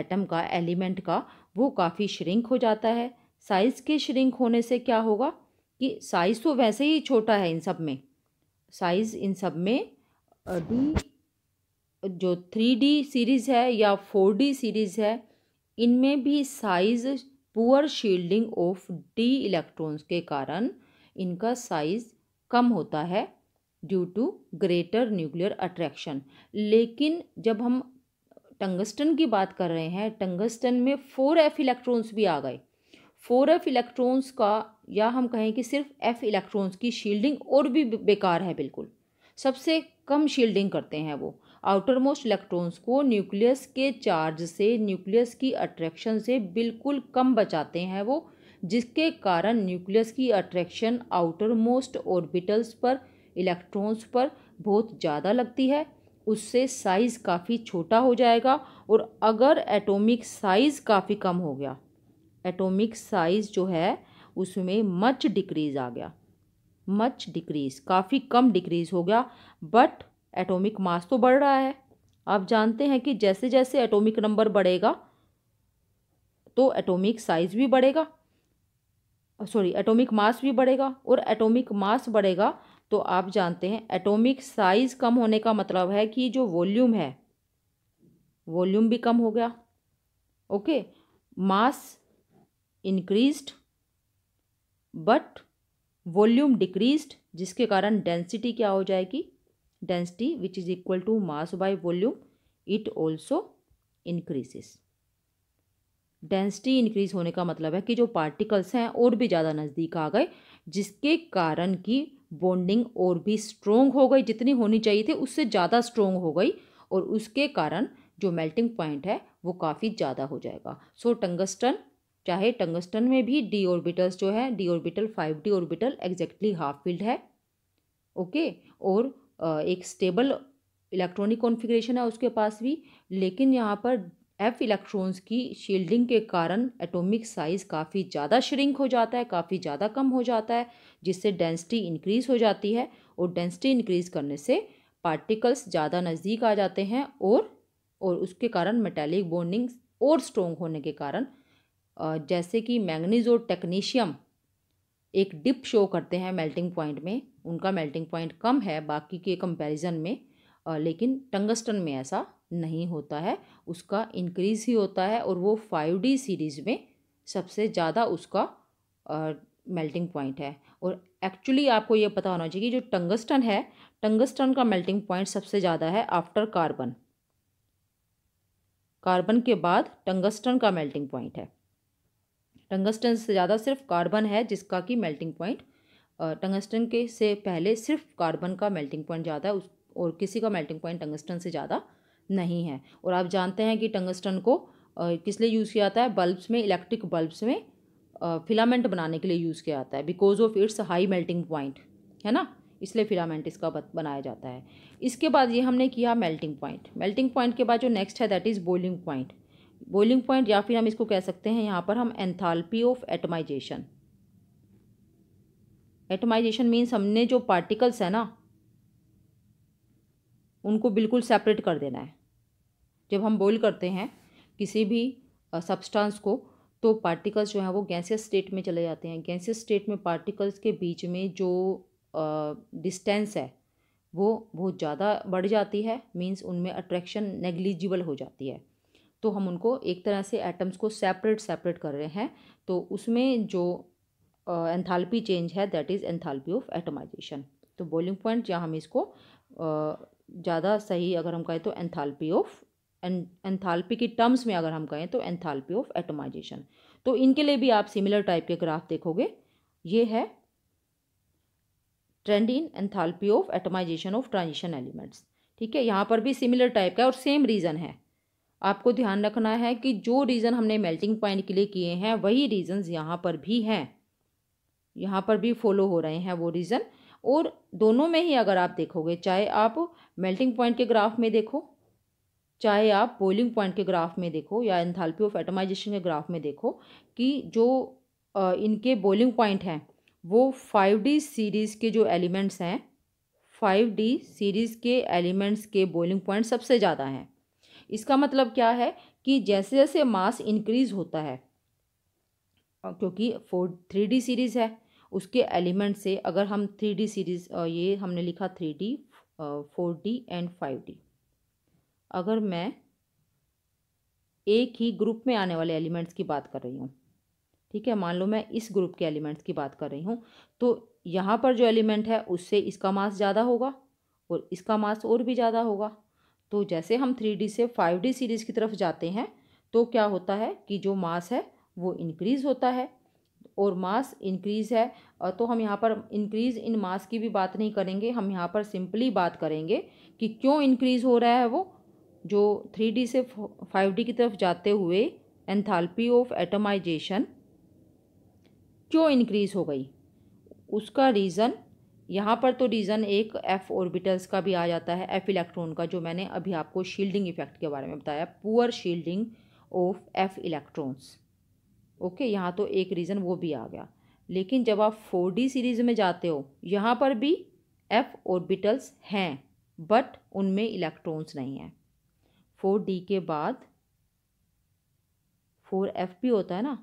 Speaker 1: एटम का एलिमेंट का वो काफ़ी श्रिंक हो जाता है साइज़ के श्रिंक होने से क्या होगा कि साइज़ तो वैसे ही छोटा है इन सब में साइज़ इन सब में डी जो थ्री डी सीरीज़ है या फोर डी सीरीज़ है इनमें भी size poor shielding of D electrons के कारण इनका साइज कम होता है due to greater nuclear attraction लेकिन जब हम टंगस्टन की बात कर रहे हैं टंगस्टन में फोर एफ इलेक्ट्रॉन्स भी आ गए फोर एफ इलेक्ट्रॉन्स का या हम कहें कि सिर्फ एफ इलेक्ट्रॉन्स की शील्डिंग और भी बेकार है बिल्कुल सबसे कम शील्डिंग करते हैं वो आउटर मोस्ट इलेक्ट्रॉन्स को न्यूक्लियस के चार्ज से न्यूक्लियस की अट्रैक्शन से बिल्कुल कम बचाते हैं वो जिसके कारण न्यूक्लियस की अट्रैक्शन आउटर मोस्ट ऑर्बिटल्स पर इलेक्ट्रॉन्स पर बहुत ज़्यादा लगती है उससे साइज़ काफ़ी छोटा हो जाएगा और अगर एटॉमिक साइज़ काफ़ी कम हो गया एटॉमिक साइज़ जो है उसमें मच डिक्रीज़ आ गया मच डिक्रीज़ काफ़ी कम डिक्रीज़ हो गया बट एटॉमिक मास तो बढ़ रहा है आप जानते हैं कि जैसे जैसे एटॉमिक नंबर बढ़ेगा तो एटॉमिक साइज़ भी बढ़ेगा सॉरी एटॉमिक मास भी बढ़ेगा और एटॉमिक मास बढ़ेगा तो आप जानते हैं एटॉमिक साइज कम होने का मतलब है कि जो वॉल्यूम है वॉल्यूम भी कम हो गया okay mass increased but volume decreased जिसके कारण डेंसिटी क्या हो जाएगी density which is equal to mass by volume it also increases density increase होने का मतलब है कि जो पार्टिकल्स हैं और भी ज़्यादा नज़दीक आ गए जिसके कारण कि बॉन्डिंग और भी स्ट्रोंग हो गई जितनी होनी चाहिए थी उससे ज़्यादा स्ट्रोंग हो गई और उसके कारण जो मेल्टिंग पॉइंट है वो काफ़ी ज़्यादा हो जाएगा सो so, टंगस्टन चाहे टंगस्टन में भी डी ऑर्बिटल्स जो है D orbital five D orbital exactly half filled है ओके okay? और एक स्टेबल इलेक्ट्रॉनिक कॉन्फ़िगरेशन है उसके पास भी लेकिन यहाँ पर एफ इलेक्ट्रॉन्स की शील्डिंग के कारण एटॉमिक साइज़ काफ़ी ज़्यादा श्रिंक हो जाता है काफ़ी ज़्यादा कम हो जाता है जिससे डेंसिटी इंक्रीज़ हो जाती है और डेंसिटी इंक्रीज़ करने से पार्टिकल्स ज़्यादा नज़दीक आ जाते हैं और और उसके कारण मेटेलिक बॉन्डिंग और स्ट्रोंग होने के कारण जैसे कि मैंगनीज और टेक्नीशियम एक डिप शो करते हैं मेल्टिंग पॉइंट में उनका मेल्टिंग पॉइंट कम है बाकी के कंपैरिजन में लेकिन टंगस्टन में ऐसा नहीं होता है उसका इंक्रीज़ ही होता है और वो फाइव डी सीरीज़ में सबसे ज़्यादा उसका मेल्टिंग पॉइंट है और एक्चुअली आपको ये पता होना चाहिए कि जो टंगस्टन है टंगस्टन का मेल्टिंग पॉइंट सबसे ज़्यादा है आफ्टर कार्बन कार्बन के बाद टंगस्टन का मेल्टिंग पॉइंट है टंगस्टन से ज़्यादा सिर्फ कार्बन है जिसका कि मेल्टिंग पॉइंट टंगस्टन के से पहले सिर्फ कार्बन का मेल्टिंग पॉइंट ज़्यादा है उस और किसी का मेल्टिंग पॉइंट टंगस्टन से ज़्यादा नहीं है और आप जानते हैं कि टंगस्टन को किस लिए यूज़ किया जाता है बल्ब्स में इलेक्ट्रिक बल्ब्स में फिलामेंट बनाने के लिए यूज़ किया जाता है because of its high melting point है ना इसलिए फिलामेंट इसका बनाया जाता है इसके बाद ये हमने किया मेल्टिंग पॉइंट मेल्टिंग पॉइंट के बाद जो नेक्स्ट है that is boiling point boiling point या फिर हम इसको कह सकते हैं यहाँ पर हम enthalpy of atomization atomization means हमने जो पार्टिकल्स है ना उनको बिल्कुल सेपरेट कर देना है जब हम बॉयल करते हैं किसी भी सब्सटेंस को तो पार्टिकल्स जो हैं वो गैसियस स्टेट में चले जाते हैं गैसियस स्टेट में पार्टिकल्स के बीच में जो डिस्टेंस है वो बहुत ज़्यादा बढ़ जाती है मीन्स उनमें अट्रैक्शन नेग्लिजिबल हो जाती है तो हम उनको एक तरह से एटम्स को सेपरेट सेपरेट कर रहे हैं तो उसमें जो एंथाल्पी चेंज है that is enthalpy of atomization तो बॉइलिंग पॉइंट या हम इसको ज़्यादा सही अगर हम कहें तो एंथाल्पी ऑफ एंथाल्पी की टर्म्स में अगर हम कहें तो एंथाल्पी ऑफ एटमाइजेशन तो इनके लिए भी आप सिमिलर टाइप के ग्राफ देखोगे ये है trend in enthalpy of atomization of transition elements ठीक है यहाँ पर भी सिमिलर टाइप का और सेम रीज़न है आपको ध्यान रखना है कि जो रीज़न हमने मेल्टिंग पॉइंट के लिए किए हैं वही रीजन यहाँ पर भी हैं यहाँ पर भी फॉलो हो रहे हैं वो रीज़न और दोनों में ही अगर आप देखोगे चाहे आप मेल्टिंग पॉइंट के ग्राफ में देखो चाहे आप बोलिंग पॉइंट के ग्राफ में देखो या एंथैल्पी ऑफ एटमाइजेशन के ग्राफ में देखो कि जो इनके बोलिंग पॉइंट हैं वो फाइव डी सीरीज़ के जो एलिमेंट्स हैं फाइव डी सीरीज़ के एलिमेंट्स के बोलिंग पॉइंट सबसे ज़्यादा हैं इसका मतलब क्या है कि जैसे जैसे मास इंक्रीज़ होता है क्योंकि फोर थ्री डी सीरीज़ है उसके एलिमेंट से अगर हम थ्री डी सीरीज़ ये हमने लिखा three D four D and five D अगर मैं एक ही ग्रुप में आने वाले एलिमेंट्स की बात कर रही हूँ ठीक है मान लो मैं इस ग्रुप के एलिमेंट्स की बात कर रही हूँ तो यहाँ पर जो एलिमेंट है उससे इसका मास ज़्यादा होगा और इसका मास और भी ज़्यादा होगा तो जैसे हम थ्री डी से फाइव डी सीरीज़ की तरफ जाते हैं तो क्या होता है कि जो मास है वो इनक्रीज़ होता है और मास इंक्रीज़ है तो हम यहाँ पर इंक्रीज़ इन मास की भी बात नहीं करेंगे हम यहाँ पर सिंपली बात करेंगे कि क्यों इंक्रीज़ हो रहा है वो जो थ्री डी से फाइव डी की तरफ जाते हुए एंथाल्पी ऑफ एटमाइजेशन क्यों इंक्रीज़ हो गई उसका रीज़न यहाँ पर तो रीज़न एक एफ़ ऑर्बिटल्स का भी आ जाता है एफ़ इलेक्ट्रॉन का जो मैंने अभी आपको शील्डिंग इफ़ेक्ट के बारे में बताया poor shielding of F electrons okay यहाँ तो एक रीज़न वो भी आ गया लेकिन जब आप फोर डी सीरीज़ में जाते हो यहाँ पर भी एफ़ ऑर्बिटल्स हैं बट उनमें इलेक्ट्रॉन्स नहीं हैं फोर डी के बाद फोर एफ भी होता है ना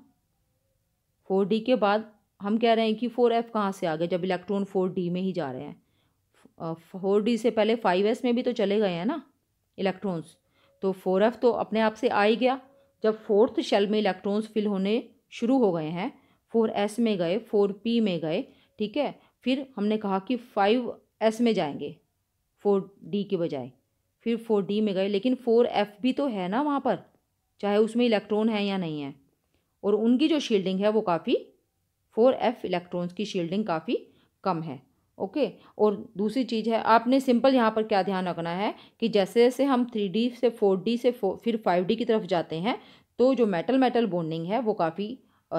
Speaker 1: फोर डी के बाद हम कह रहे हैं कि फोर एफ कहाँ से आ गए जब इलेक्ट्रॉन फोर डी में ही जा रहे हैं फोर डी से पहले फाइव एस में भी तो चले गए हैं ना इलेक्ट्रॉन्स तो फोर एफ तो अपने आप से आ ही गया जब फोर्थ शेल में इलेक्ट्रॉन्स फिल होने शुरू हो गए हैं फोर एस में गए फोर पी में गए ठीक है फिर हमने कहा कि फाइव एस में जाएंगे फोर डी के बजाय फिर फोर डी में गए लेकिन फोर एफ भी तो है ना वहाँ पर चाहे उसमें इलेक्ट्रॉन है या नहीं है और उनकी जो शील्डिंग है वो काफ़ी फोर एफ इलेक्ट्रॉन्स की शील्डिंग काफ़ी कम है ओके और दूसरी चीज़ है आपने सिंपल यहाँ पर क्या ध्यान रखना है कि जैसे जैसे हम थ्री डी से फोर डी से फो, फिर फाइव डी की तरफ जाते हैं तो जो मेटल मेटल बॉन्डिंग है वो काफ़ी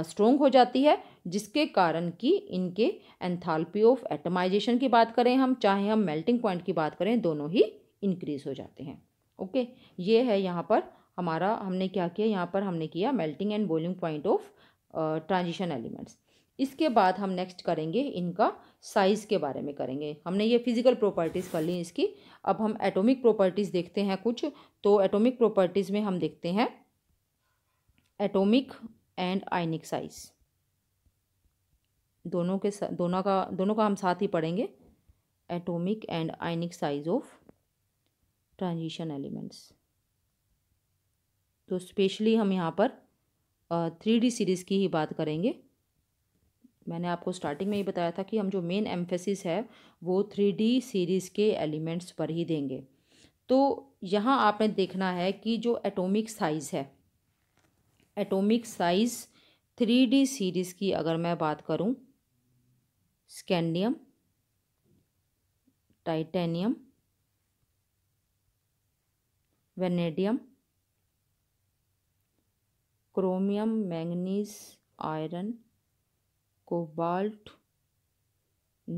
Speaker 1: स्ट्रोंग हो जाती है जिसके कारण कि इनके एंथाल्पी ऑफ एटमाइजेशन की बात करें हम चाहे हम मेल्टिंग पॉइंट की बात करें दोनों ही इंक्रीज़ हो जाते हैं ओके ये है यहाँ पर हमारा हमने क्या किया यहाँ पर हमने किया melting and boiling point of transition elements इसके बाद हम नेक्स्ट करेंगे इनका साइज़ के बारे में करेंगे हमने ये फिजिकल प्रॉपर्टीज़ कर ली इसकी अब हम एटॉमिक प्रॉपर्टीज़ देखते हैं कुछ तो एटॉमिक प्रॉपर्टीज़ में हम देखते हैं एटॉमिक एंड आइनिक साइज़ दोनों के दोनों का दोनों का हम साथ ही पढ़ेंगे atomic and ionic size of transition elements तो स्पेशली हम यहाँ पर थ्री डी सीरीज़ की ही बात करेंगे मैंने आपको स्टार्टिंग में ही बताया था कि हम जो मेन एम्फेसिस है वो थ्री डी सीरीज़ के एलिमेंट्स पर ही देंगे तो यहाँ आपने देखना है कि जो एटॉमिक साइज़ है atomic size three D series की अगर मैं बात करूँ scandium titanium vanadium chromium manganese iron cobalt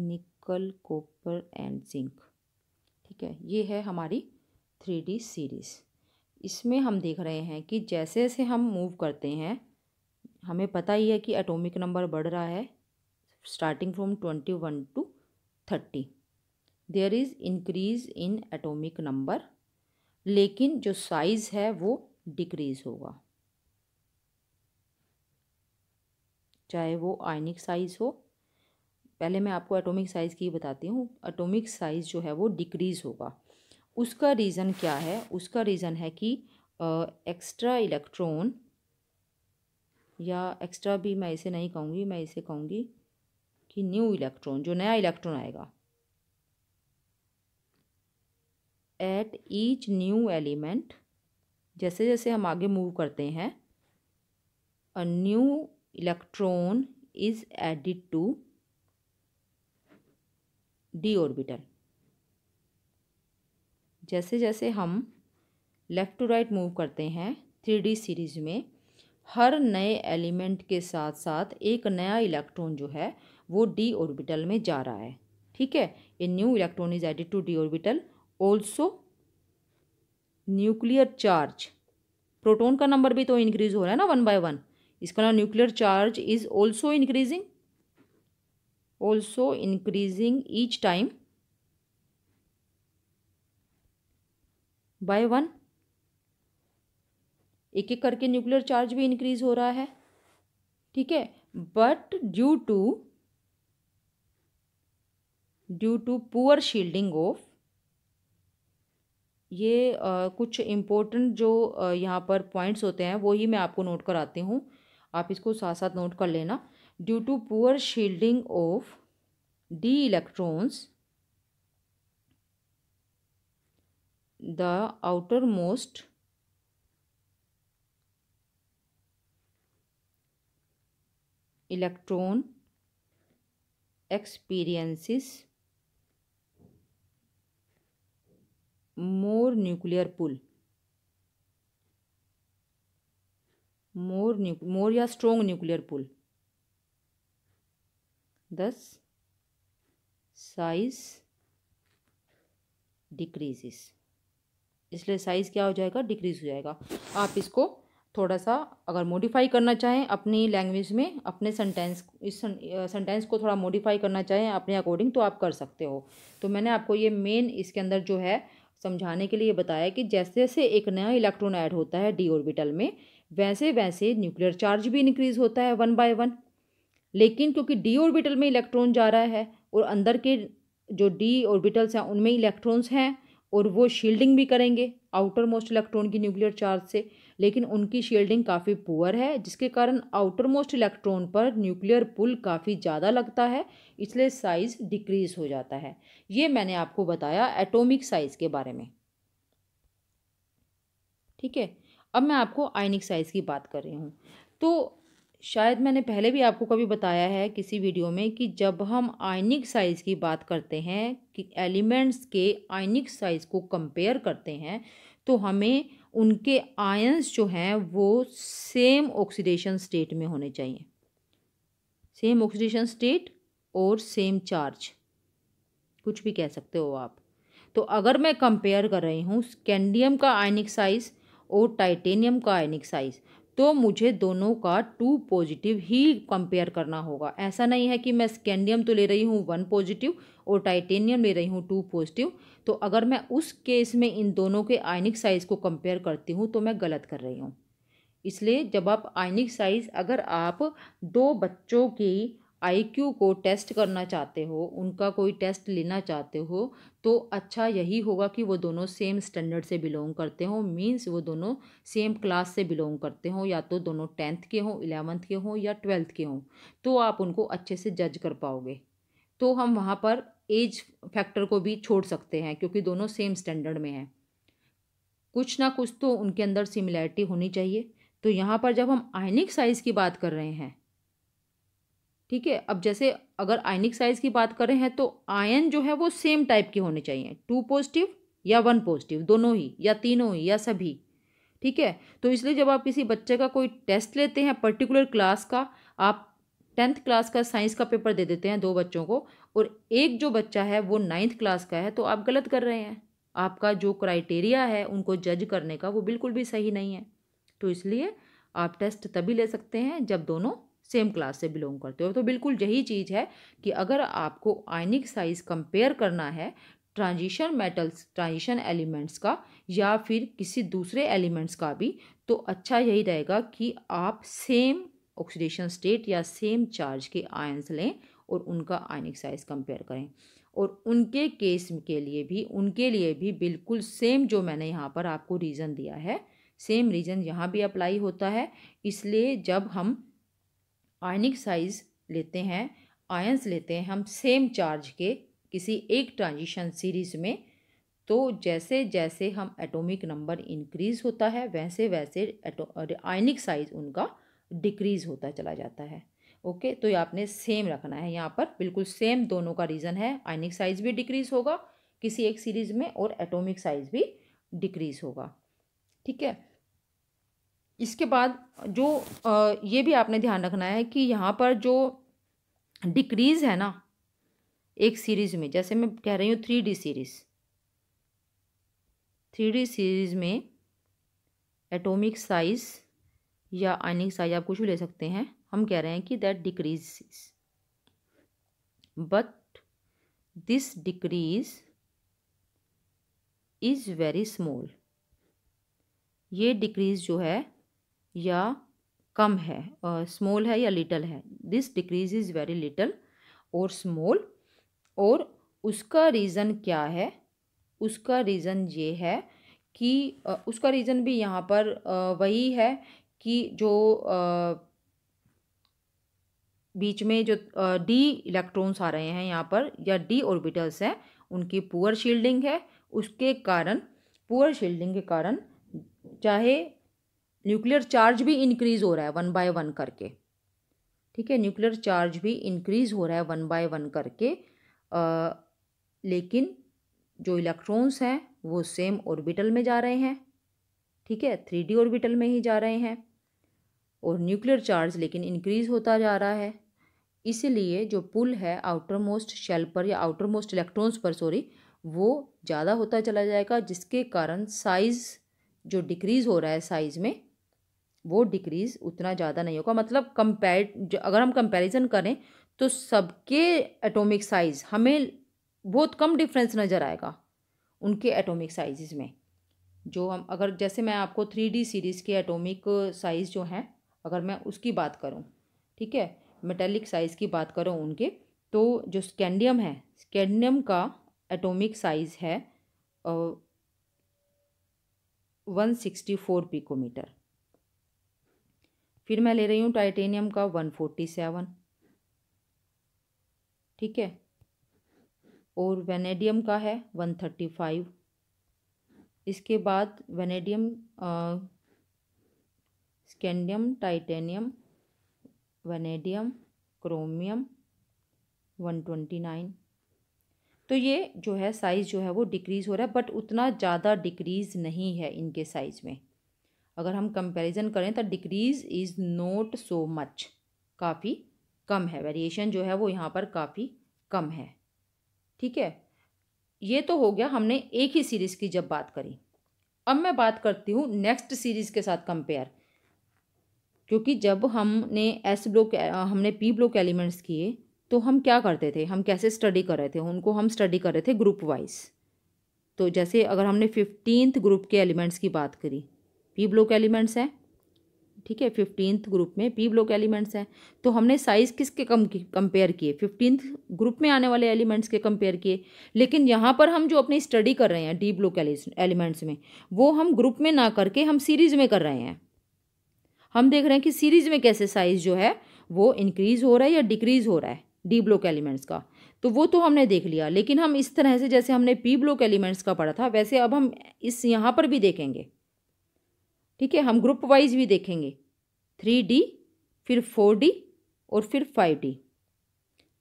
Speaker 1: nickel copper and zinc ठीक है ये है हमारी थ्री डी सीरीज़ इसमें हम देख रहे हैं कि जैसे जैसे हम मूव करते हैं हमें पता ही है कि एटॉमिक नंबर बढ़ रहा है starting from twenty one to thirty there is increase in atomic number लेकिन जो साइज़ है वो डिक्रीज़ होगा चाहे वो आयनिक साइज़ हो पहले मैं आपको एटॉमिक साइज़ की बताती हूँ एटॉमिक साइज़ जो है वो डिक्रीज़ होगा उसका रीज़न क्या है उसका रीज़न है कि एक्स्ट्रा इलेक्ट्रॉन या एक्स्ट्रा भी मैं इसे नहीं कहूँगी मैं इसे कहूँगी कि न्यू इलेक्ट्रॉन जो नया इलेक्ट्रॉन आएगा एट ईच न्यू एलिमेंट जैसे जैसे हम आगे मूव करते हैं a new electron is added to D orbital जैसे जैसे हम लेफ़्ट टू राइट मूव करते हैं थ्री डी सीरीज़ में हर नए एलिमेंट के साथ साथ एक नया इलेक्ट्रॉन जो है वो डी ऑर्बिटल में जा रहा है ठीक है a new electron is added to D orbital also nuclear charge proton का नंबर भी तो इंक्रीज हो रहा है ना वन बाय वन इसका नाम nuclear charge is also increasing also increasing each time by one एक एक करके न्यूक्लियर चार्ज भी इंक्रीज हो रहा है ठीक है but due to due to poor shielding of ये आ, कुछ इम्पोर्टेंट जो यहाँ पर पॉइंट्स होते हैं वही मैं आपको नोट कराती हूँ आप इसको साथ साथ नोट कर लेना due to poor shielding of D electrons the outermost electron experiences more nuclear pull more new more या स्ट्रोंग न्यूक्लियर पुल दस साइज डिक्रीजिस इसलिए साइज़ क्या हो जाएगा डिक्रीज हो जाएगा आप इसको थोड़ा सा अगर मॉडिफाई करना चाहें अपनी लैंग्वेज में अपने सेंटेंस इस सेंटेंस को थोड़ा मॉडिफाई करना चाहें अपने अकॉर्डिंग तो आप कर सकते हो तो मैंने आपको ये मेन इसके अंदर जो है समझाने के लिए बताया कि जैसे जैसे एक नया इलेक्ट्रॉन ऐड होता है डी ऑर्बिटल में वैसे वैसे न्यूक्लियर चार्ज भी इंक्रीज होता है वन बाय वन लेकिन क्योंकि डी ऑर्बिटल में इलेक्ट्रॉन जा रहा है और अंदर के जो डी ऑर्बिटल्स हैं उनमें इलेक्ट्रॉन्स हैं और वो शील्डिंग भी करेंगे आउटर मोस्ट इलेक्ट्रॉन की न्यूक्लियर चार्ज से लेकिन उनकी शील्डिंग काफ़ी पुअर है जिसके कारण आउटर मोस्ट इलेक्ट्रॉन पर न्यूक्लियर पुल काफ़ी ज़्यादा लगता है इसलिए साइज़ डिक्रीज़ हो जाता है ये मैंने आपको बताया एटॉमिक साइज़ के बारे में ठीक है अब मैं आपको आयनिक साइज़ की बात कर रही हूँ तो शायद मैंने पहले भी आपको कभी बताया है किसी वीडियो में कि जब हम आयनिक साइज़ की बात करते हैं कि एलिमेंट्स के आयनिक साइज़ को कंपेयर करते हैं तो हमें उनके आयंस जो हैं वो सेम ऑक्सीडेशन स्टेट में होने चाहिए सेम ऑक्सीडेशन स्टेट और सेम चार्ज कुछ भी कह सकते हो आप तो अगर मैं कंपेयर कर रही हूँ स्कैंडियम का आयनिक साइज़ और टाइटेनियम का आयनिक साइज़ तो मुझे दोनों का टू पॉजिटिव ही कंपेयर करना होगा ऐसा नहीं है कि मैं स्कैंडियम तो ले रही हूँ वन पॉजिटिव और टाइटेनियम ले रही हूँ टू पॉजिटिव तो अगर मैं उस केस में इन दोनों के आयनिक साइज़ को कंपेयर करती हूँ तो मैं गलत कर रही हूँ इसलिए जब आप आयनिक साइज़ अगर आप दो बच्चों की आईक्यू को टेस्ट करना चाहते हो उनका कोई टेस्ट लेना चाहते हो तो अच्छा यही होगा कि वो दोनों सेम स्टैंडर्ड से बिलोंग करते हों मींस वो दोनों सेम क्लास से बिलोंग करते हों या तो दोनों टेंथ के हों इलेवंथ के हों या ट्वेल्थ के हों तो आप उनको अच्छे से जज कर पाओगे तो हम वहाँ पर एज फैक्टर को भी छोड़ सकते हैं क्योंकि दोनों सेम स्टैंडर्ड में हैं कुछ ना कुछ तो उनके अंदर सिमिलैरिटी होनी चाहिए तो यहाँ पर जब हम आयनिक साइज़ की बात कर रहे हैं ठीक है अब जैसे अगर आयनिक साइज की बात करें हैं तो आयन जो है वो सेम टाइप के होने चाहिए टू पॉजिटिव या वन पॉजिटिव दोनों ही या तीनों ही या सभी ठीक है तो इसलिए जब आप किसी बच्चे का कोई टेस्ट लेते हैं पर्टिकुलर क्लास का आप टेंथ क्लास का साइंस का पेपर दे देते हैं दो बच्चों को और एक जो बच्चा है वो नाइन्थ क्लास का है तो आप गलत कर रहे हैं आपका जो क्राइटेरिया है उनको जज करने का वो बिल्कुल भी सही नहीं है तो इसलिए आप टेस्ट तभी ले सकते हैं जब दोनों सेम क्लास से बिलोंग करते हो तो बिल्कुल यही चीज़ है कि अगर आपको आयनिक साइज कंपेयर करना है ट्रांजिशन मेटल्स ट्रांजिशन एलिमेंट्स का या फिर किसी दूसरे एलिमेंट्स का भी तो अच्छा यही रहेगा कि आप सेम ऑक्सीडेशन स्टेट या सेम चार्ज के आयंस लें और उनका आयनिक साइज कंपेयर करें और उनके केस के लिए भी उनके लिए भी बिल्कुल सेम जो मैंने यहाँ पर आपको रीज़न दिया है सेम रीज़न यहाँ भी अप्लाई होता है इसलिए जब हम आयनिक साइज लेते हैं आयंस लेते हैं हम सेम चार्ज के किसी एक ट्रांजिशन सीरीज में तो जैसे जैसे हम एटॉमिक नंबर इंक्रीज होता है वैसे वैसे आयनिक साइज उनका डिक्रीज होता चला जाता है ओके तो ये आपने सेम रखना है यहाँ पर बिल्कुल सेम दोनों का रीज़न है आयनिक साइज भी डिक्रीज होगा किसी एक सीरीज में और एटॉमिक साइज भी डिक्रीज होगा ठीक है इसके बाद जो ये भी आपने ध्यान रखना है कि यहाँ पर जो डिक्रीज़ है ना एक सीरीज़ में जैसे मैं कह रही हूँ three D series three D series में एटॉमिक साइज़ या आइनिक साइज आप कुछ भी ले सकते हैं हम कह रहे हैं कि that decrease but this decrease is very small ये डिक्रीज जो है या कम है स्मॉल है या लिटल है this decrease is very little और स्मॉल और उसका रीज़न क्या है उसका रीज़न ये है कि उसका रीज़न भी यहाँ पर वही है कि जो बीच में जो डी इलेक्ट्रॉन्स आ रहे हैं यहाँ पर या डी ऑर्बिटल्स हैं उनकी पुअर शील्डिंग है उसके कारण पुअर शील्डिंग के कारण चाहे न्यूक्लियर चार्ज भी इंक्रीज़ हो रहा है वन बाय वन करके ठीक है न्यूक्लियर चार्ज भी इंक्रीज़ हो रहा है वन बाय वन करके आ, लेकिन जो इलेक्ट्रॉन्स हैं वो सेम ऑर्बिटल में जा रहे हैं ठीक है थ्री डी ऑर्बिटल में ही जा रहे हैं और न्यूक्लियर चार्ज लेकिन इंक्रीज़ होता जा रहा है इसलिए जो पुल है आउटर मोस्ट शेल पर या आउटर मोस्ट इलेक्ट्रॉन्स पर सॉरी वो ज़्यादा होता चला जाएगा जिसके कारण साइज़ जो डिक्रीज़ हो रहा है साइज़ में वो डिक्रीज़ उतना ज़्यादा नहीं होगा मतलब कंपेयर अगर हम कंपैरिजन करें तो सबके एटॉमिक साइज़ हमें बहुत कम डिफरेंस नज़र आएगा उनके एटॉमिक साइज़ में जो हम अगर जैसे मैं आपको थ्री डी सीरीज़ के एटॉमिक साइज़ जो हैं अगर मैं उसकी बात करूँ ठीक है मेटेलिक साइज़ की बात करूँ उनके तो जो स्कैंडियम है स्कैंडियम का एटॉमिक साइज़ है वन सिक्सटी फोर पिकोमीटर फिर मैं ले रही हूँ टाइटेनियम का वन फोर्टी सेवन ठीक है और वेनेडियम का है वन थर्टी फाइव इसके बाद vanadium scandium titanium vanadium chromium one twenty nine तो ये जो है साइज़ जो है वो डिक्रीज़ हो रहा है बट उतना ज़्यादा डिक्रीज़ नहीं है इनके साइज़ में अगर हम कंपैरिजन करें तो decrease is not so much काफ़ी कम है वेरिएशन जो है वो यहाँ पर काफ़ी कम है ठीक है ये तो हो गया हमने एक ही सीरीज़ की जब बात करी अब मैं बात करती हूँ नेक्स्ट सीरीज़ के साथ कंपेयर क्योंकि जब हमने एस ब्लॉक हमने पी ब्लॉक एलिमेंट्स किए तो हम क्या करते थे हम कैसे स्टडी कर रहे थे उनको हम स्टडी कर रहे थे ग्रुप वाइज तो जैसे अगर हमने फिफ्टींथ ग्रुप के एलिमेंट्स की बात करी पी ब्लॉक एलिमेंट्स हैं ठीक है फिफ्टींथ ग्रुप में पी ब्लॉक एलिमेंट्स हैं तो हमने साइज़ किसके कम कंपेयर किए फिफ्टींथ ग्रुप में आने वाले एलिमेंट्स के कंपेयर किए लेकिन यहाँ पर हम जो अपनी स्टडी कर रहे हैं डी ब्लॉक एलिमेंट्स में वो हम ग्रुप में ना करके हम सीरीज़ में कर रहे हैं हम देख रहे हैं कि सीरीज़ में कैसे साइज़ जो है वो इंक्रीज हो रहा है या डिक्रीज़ हो रहा है डी ब्लॉक एलिमेंट्स का तो वो तो हमने देख लिया लेकिन हम इस तरह से जैसे हमने पी ब्लॉक एलिमेंट्स का पढ़ा था वैसे अब हम इस यहाँ पर भी देखेंगे ठीक है हम ग्रुप वाइज भी देखेंगे थ्री डी फिर फोर डी और फिर फाइव डी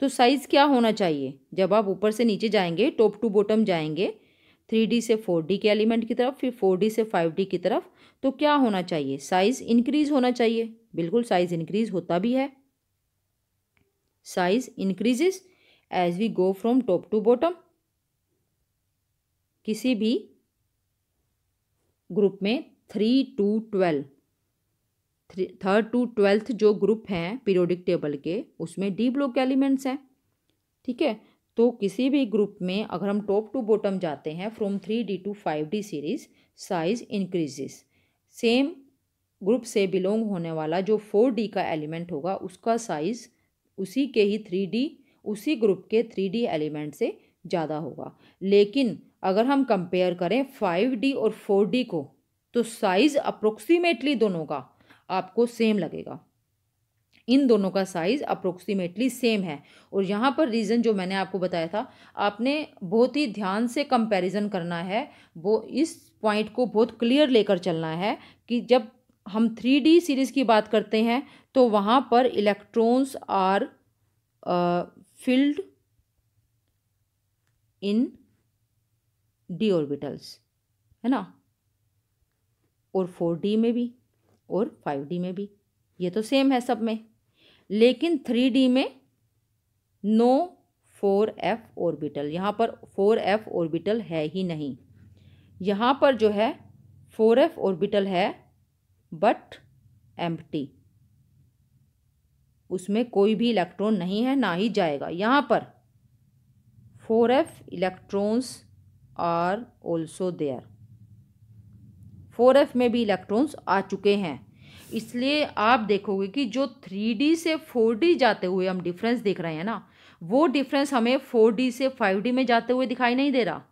Speaker 1: तो साइज़ क्या होना चाहिए जब आप ऊपर से नीचे जाएंगे टॉप टू बॉटम जाएंगे थ्री डी से फोर डी के एलिमेंट की तरफ फिर फोर डी से फाइव डी की तरफ तो क्या होना चाहिए साइज़ इंक्रीज़ होना चाहिए बिल्कुल साइज़ इंक्रीज़ होता भी है size increases as we go from top to bottom किसी भी ग्रुप में three to twelve three third to twelfth जो ग्रुप हैं पीरियोडिक टेबल के उसमें डी ब्लॉक के एलिमेंट्स हैं ठीक है तो किसी भी ग्रुप में अगर हम टॉप टू बॉटम जाते हैं from three D to five D series size increases same group से बिलोंग होने वाला जो फोर डी का एलिमेंट होगा उसका साइज़ उसी के ही थ्री डी उसी ग्रुप के थ्री डी एलिमेंट से ज़्यादा होगा लेकिन अगर हम कंपेयर करें फाइव डी और फोर डी को तो साइज़ अप्रोक्सीमेटली दोनों का आपको सेम लगेगा इन दोनों का साइज़ अप्रोक्सीमेटली सेम है और यहाँ पर रीज़न जो मैंने आपको बताया था आपने बहुत ही ध्यान से कंपैरिजन करना है वो इस पॉइंट को बहुत क्लियर लेकर चलना है कि जब हम थ्री डी सीरीज़ की बात करते हैं तो वहाँ पर electrons are filled in D orbitals है ना और फोर डी में भी और फाइव डी में भी ये तो सेम है सब में लेकिन थ्री डी में नो फोर एफ ऑर्बिटल यहाँ पर फोर एफ ऑर्बिटल है ही नहीं यहाँ पर जो है फोर एफ ऑर्बिटल है बट टी उसमें कोई भी इलेक्ट्रॉन नहीं है ना ही जाएगा यहाँ पर four F electrons are also there four F में भी इलेक्ट्रॉन्स आ चुके हैं इसलिए आप देखोगे कि जो थ्री डी से फोर डी जाते हुए हम डिफरेंस देख रहे हैं ना वो डिफरेंस हमें फोर डी से फाइव डी में जाते हुए दिखाई नहीं दे रहा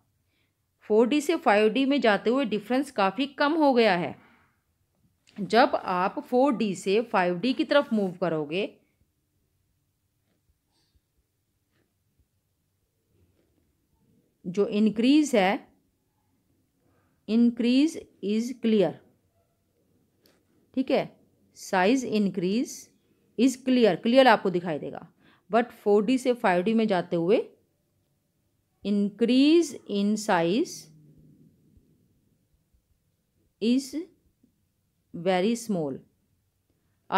Speaker 1: फोर डी से फाइव डी में जाते हुए डिफरेंस काफ़ी कम हो गया है जब आप फोर डी से फाइव डी की तरफ मूव करोगे जो इंक्रीज है इंक्रीज इज क्लियर ठीक है size increase is clear clear आपको दिखाई देगा बट फोर डी से फाइव डी में जाते हुए increase in size is very small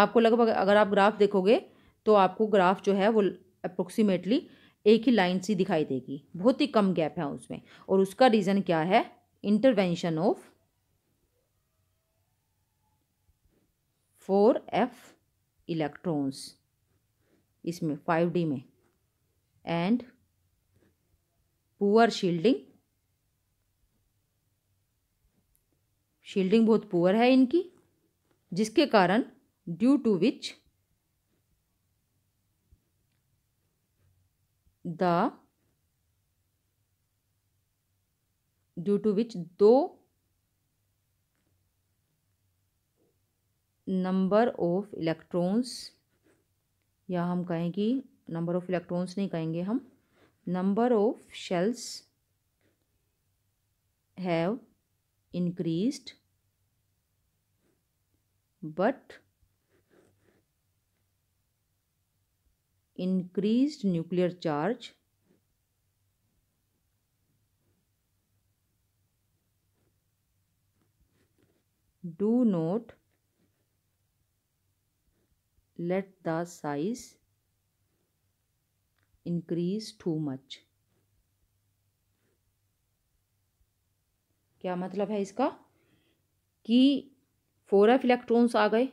Speaker 1: आपको लगभग अगर आप ग्राफ देखोगे तो आपको ग्राफ जो है वो अप्रोक्सीमेटली एक ही लाइन सी दिखाई देगी बहुत ही कम गैप है उसमें और उसका रीज़न क्या है intervention of four F electrons इसमें फाइव डी में एंड पुअर शील्डिंग शील्डिंग बहुत पुअर है इनकी जिसके कारण due to which the due to which दो नंबर ऑफ इलेक्ट्रॉन्स या हम कहेंगे नंबर ऑफ इलेक्ट्रॉन्स नहीं कहेंगे हम number of shells have increased but increased nuclear charge do not let the size increase too much क्या मतलब है इसका कि फोर एफ इलेक्ट्रॉन्स आ गए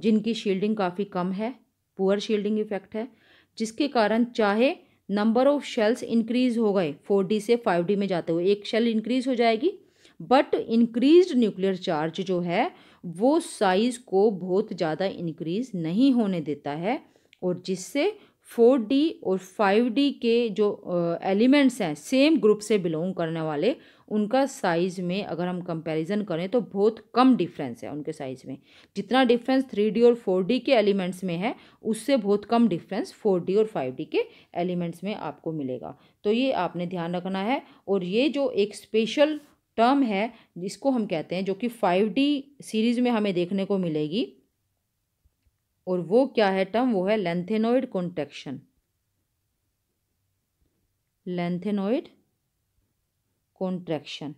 Speaker 1: जिनकी शील्डिंग काफ़ी कम है पुअर शील्डिंग इफेक्ट है जिसके कारण चाहे नंबर ऑफ शेल्स इंक्रीज हो गए फोर डी से फाइव डी में जाते हुए एक शेल इंक्रीज हो जाएगी बट इंक्रीज न्यूक्लियर चार्ज जो है वो साइज़ को बहुत ज़्यादा इंक्रीज नहीं होने देता है और जिससे फोर डी और फाइव डी के जो एलिमेंट्स हैं सेम ग्रुप से बिलोंग करने वाले उनका साइज़ में अगर हम कंपैरिजन करें तो बहुत कम डिफरेंस है उनके साइज़ में जितना डिफरेंस थ्री डी और फोर डी के एलिमेंट्स में है उससे बहुत कम डिफरेंस फोर डी और फाइव डी के एलिमेंट्स में आपको मिलेगा तो ये आपने ध्यान रखना है और ये जो एक स्पेशल टर्म है जिसको हम कहते हैं जो कि फाइव डी सीरीज़ में हमें देखने को मिलेगी और वो क्या है टर्म वो है लेंथेनोइड कॉन्ट्रेक्शन लेंथेनोइड कॉन्ट्रेक्शन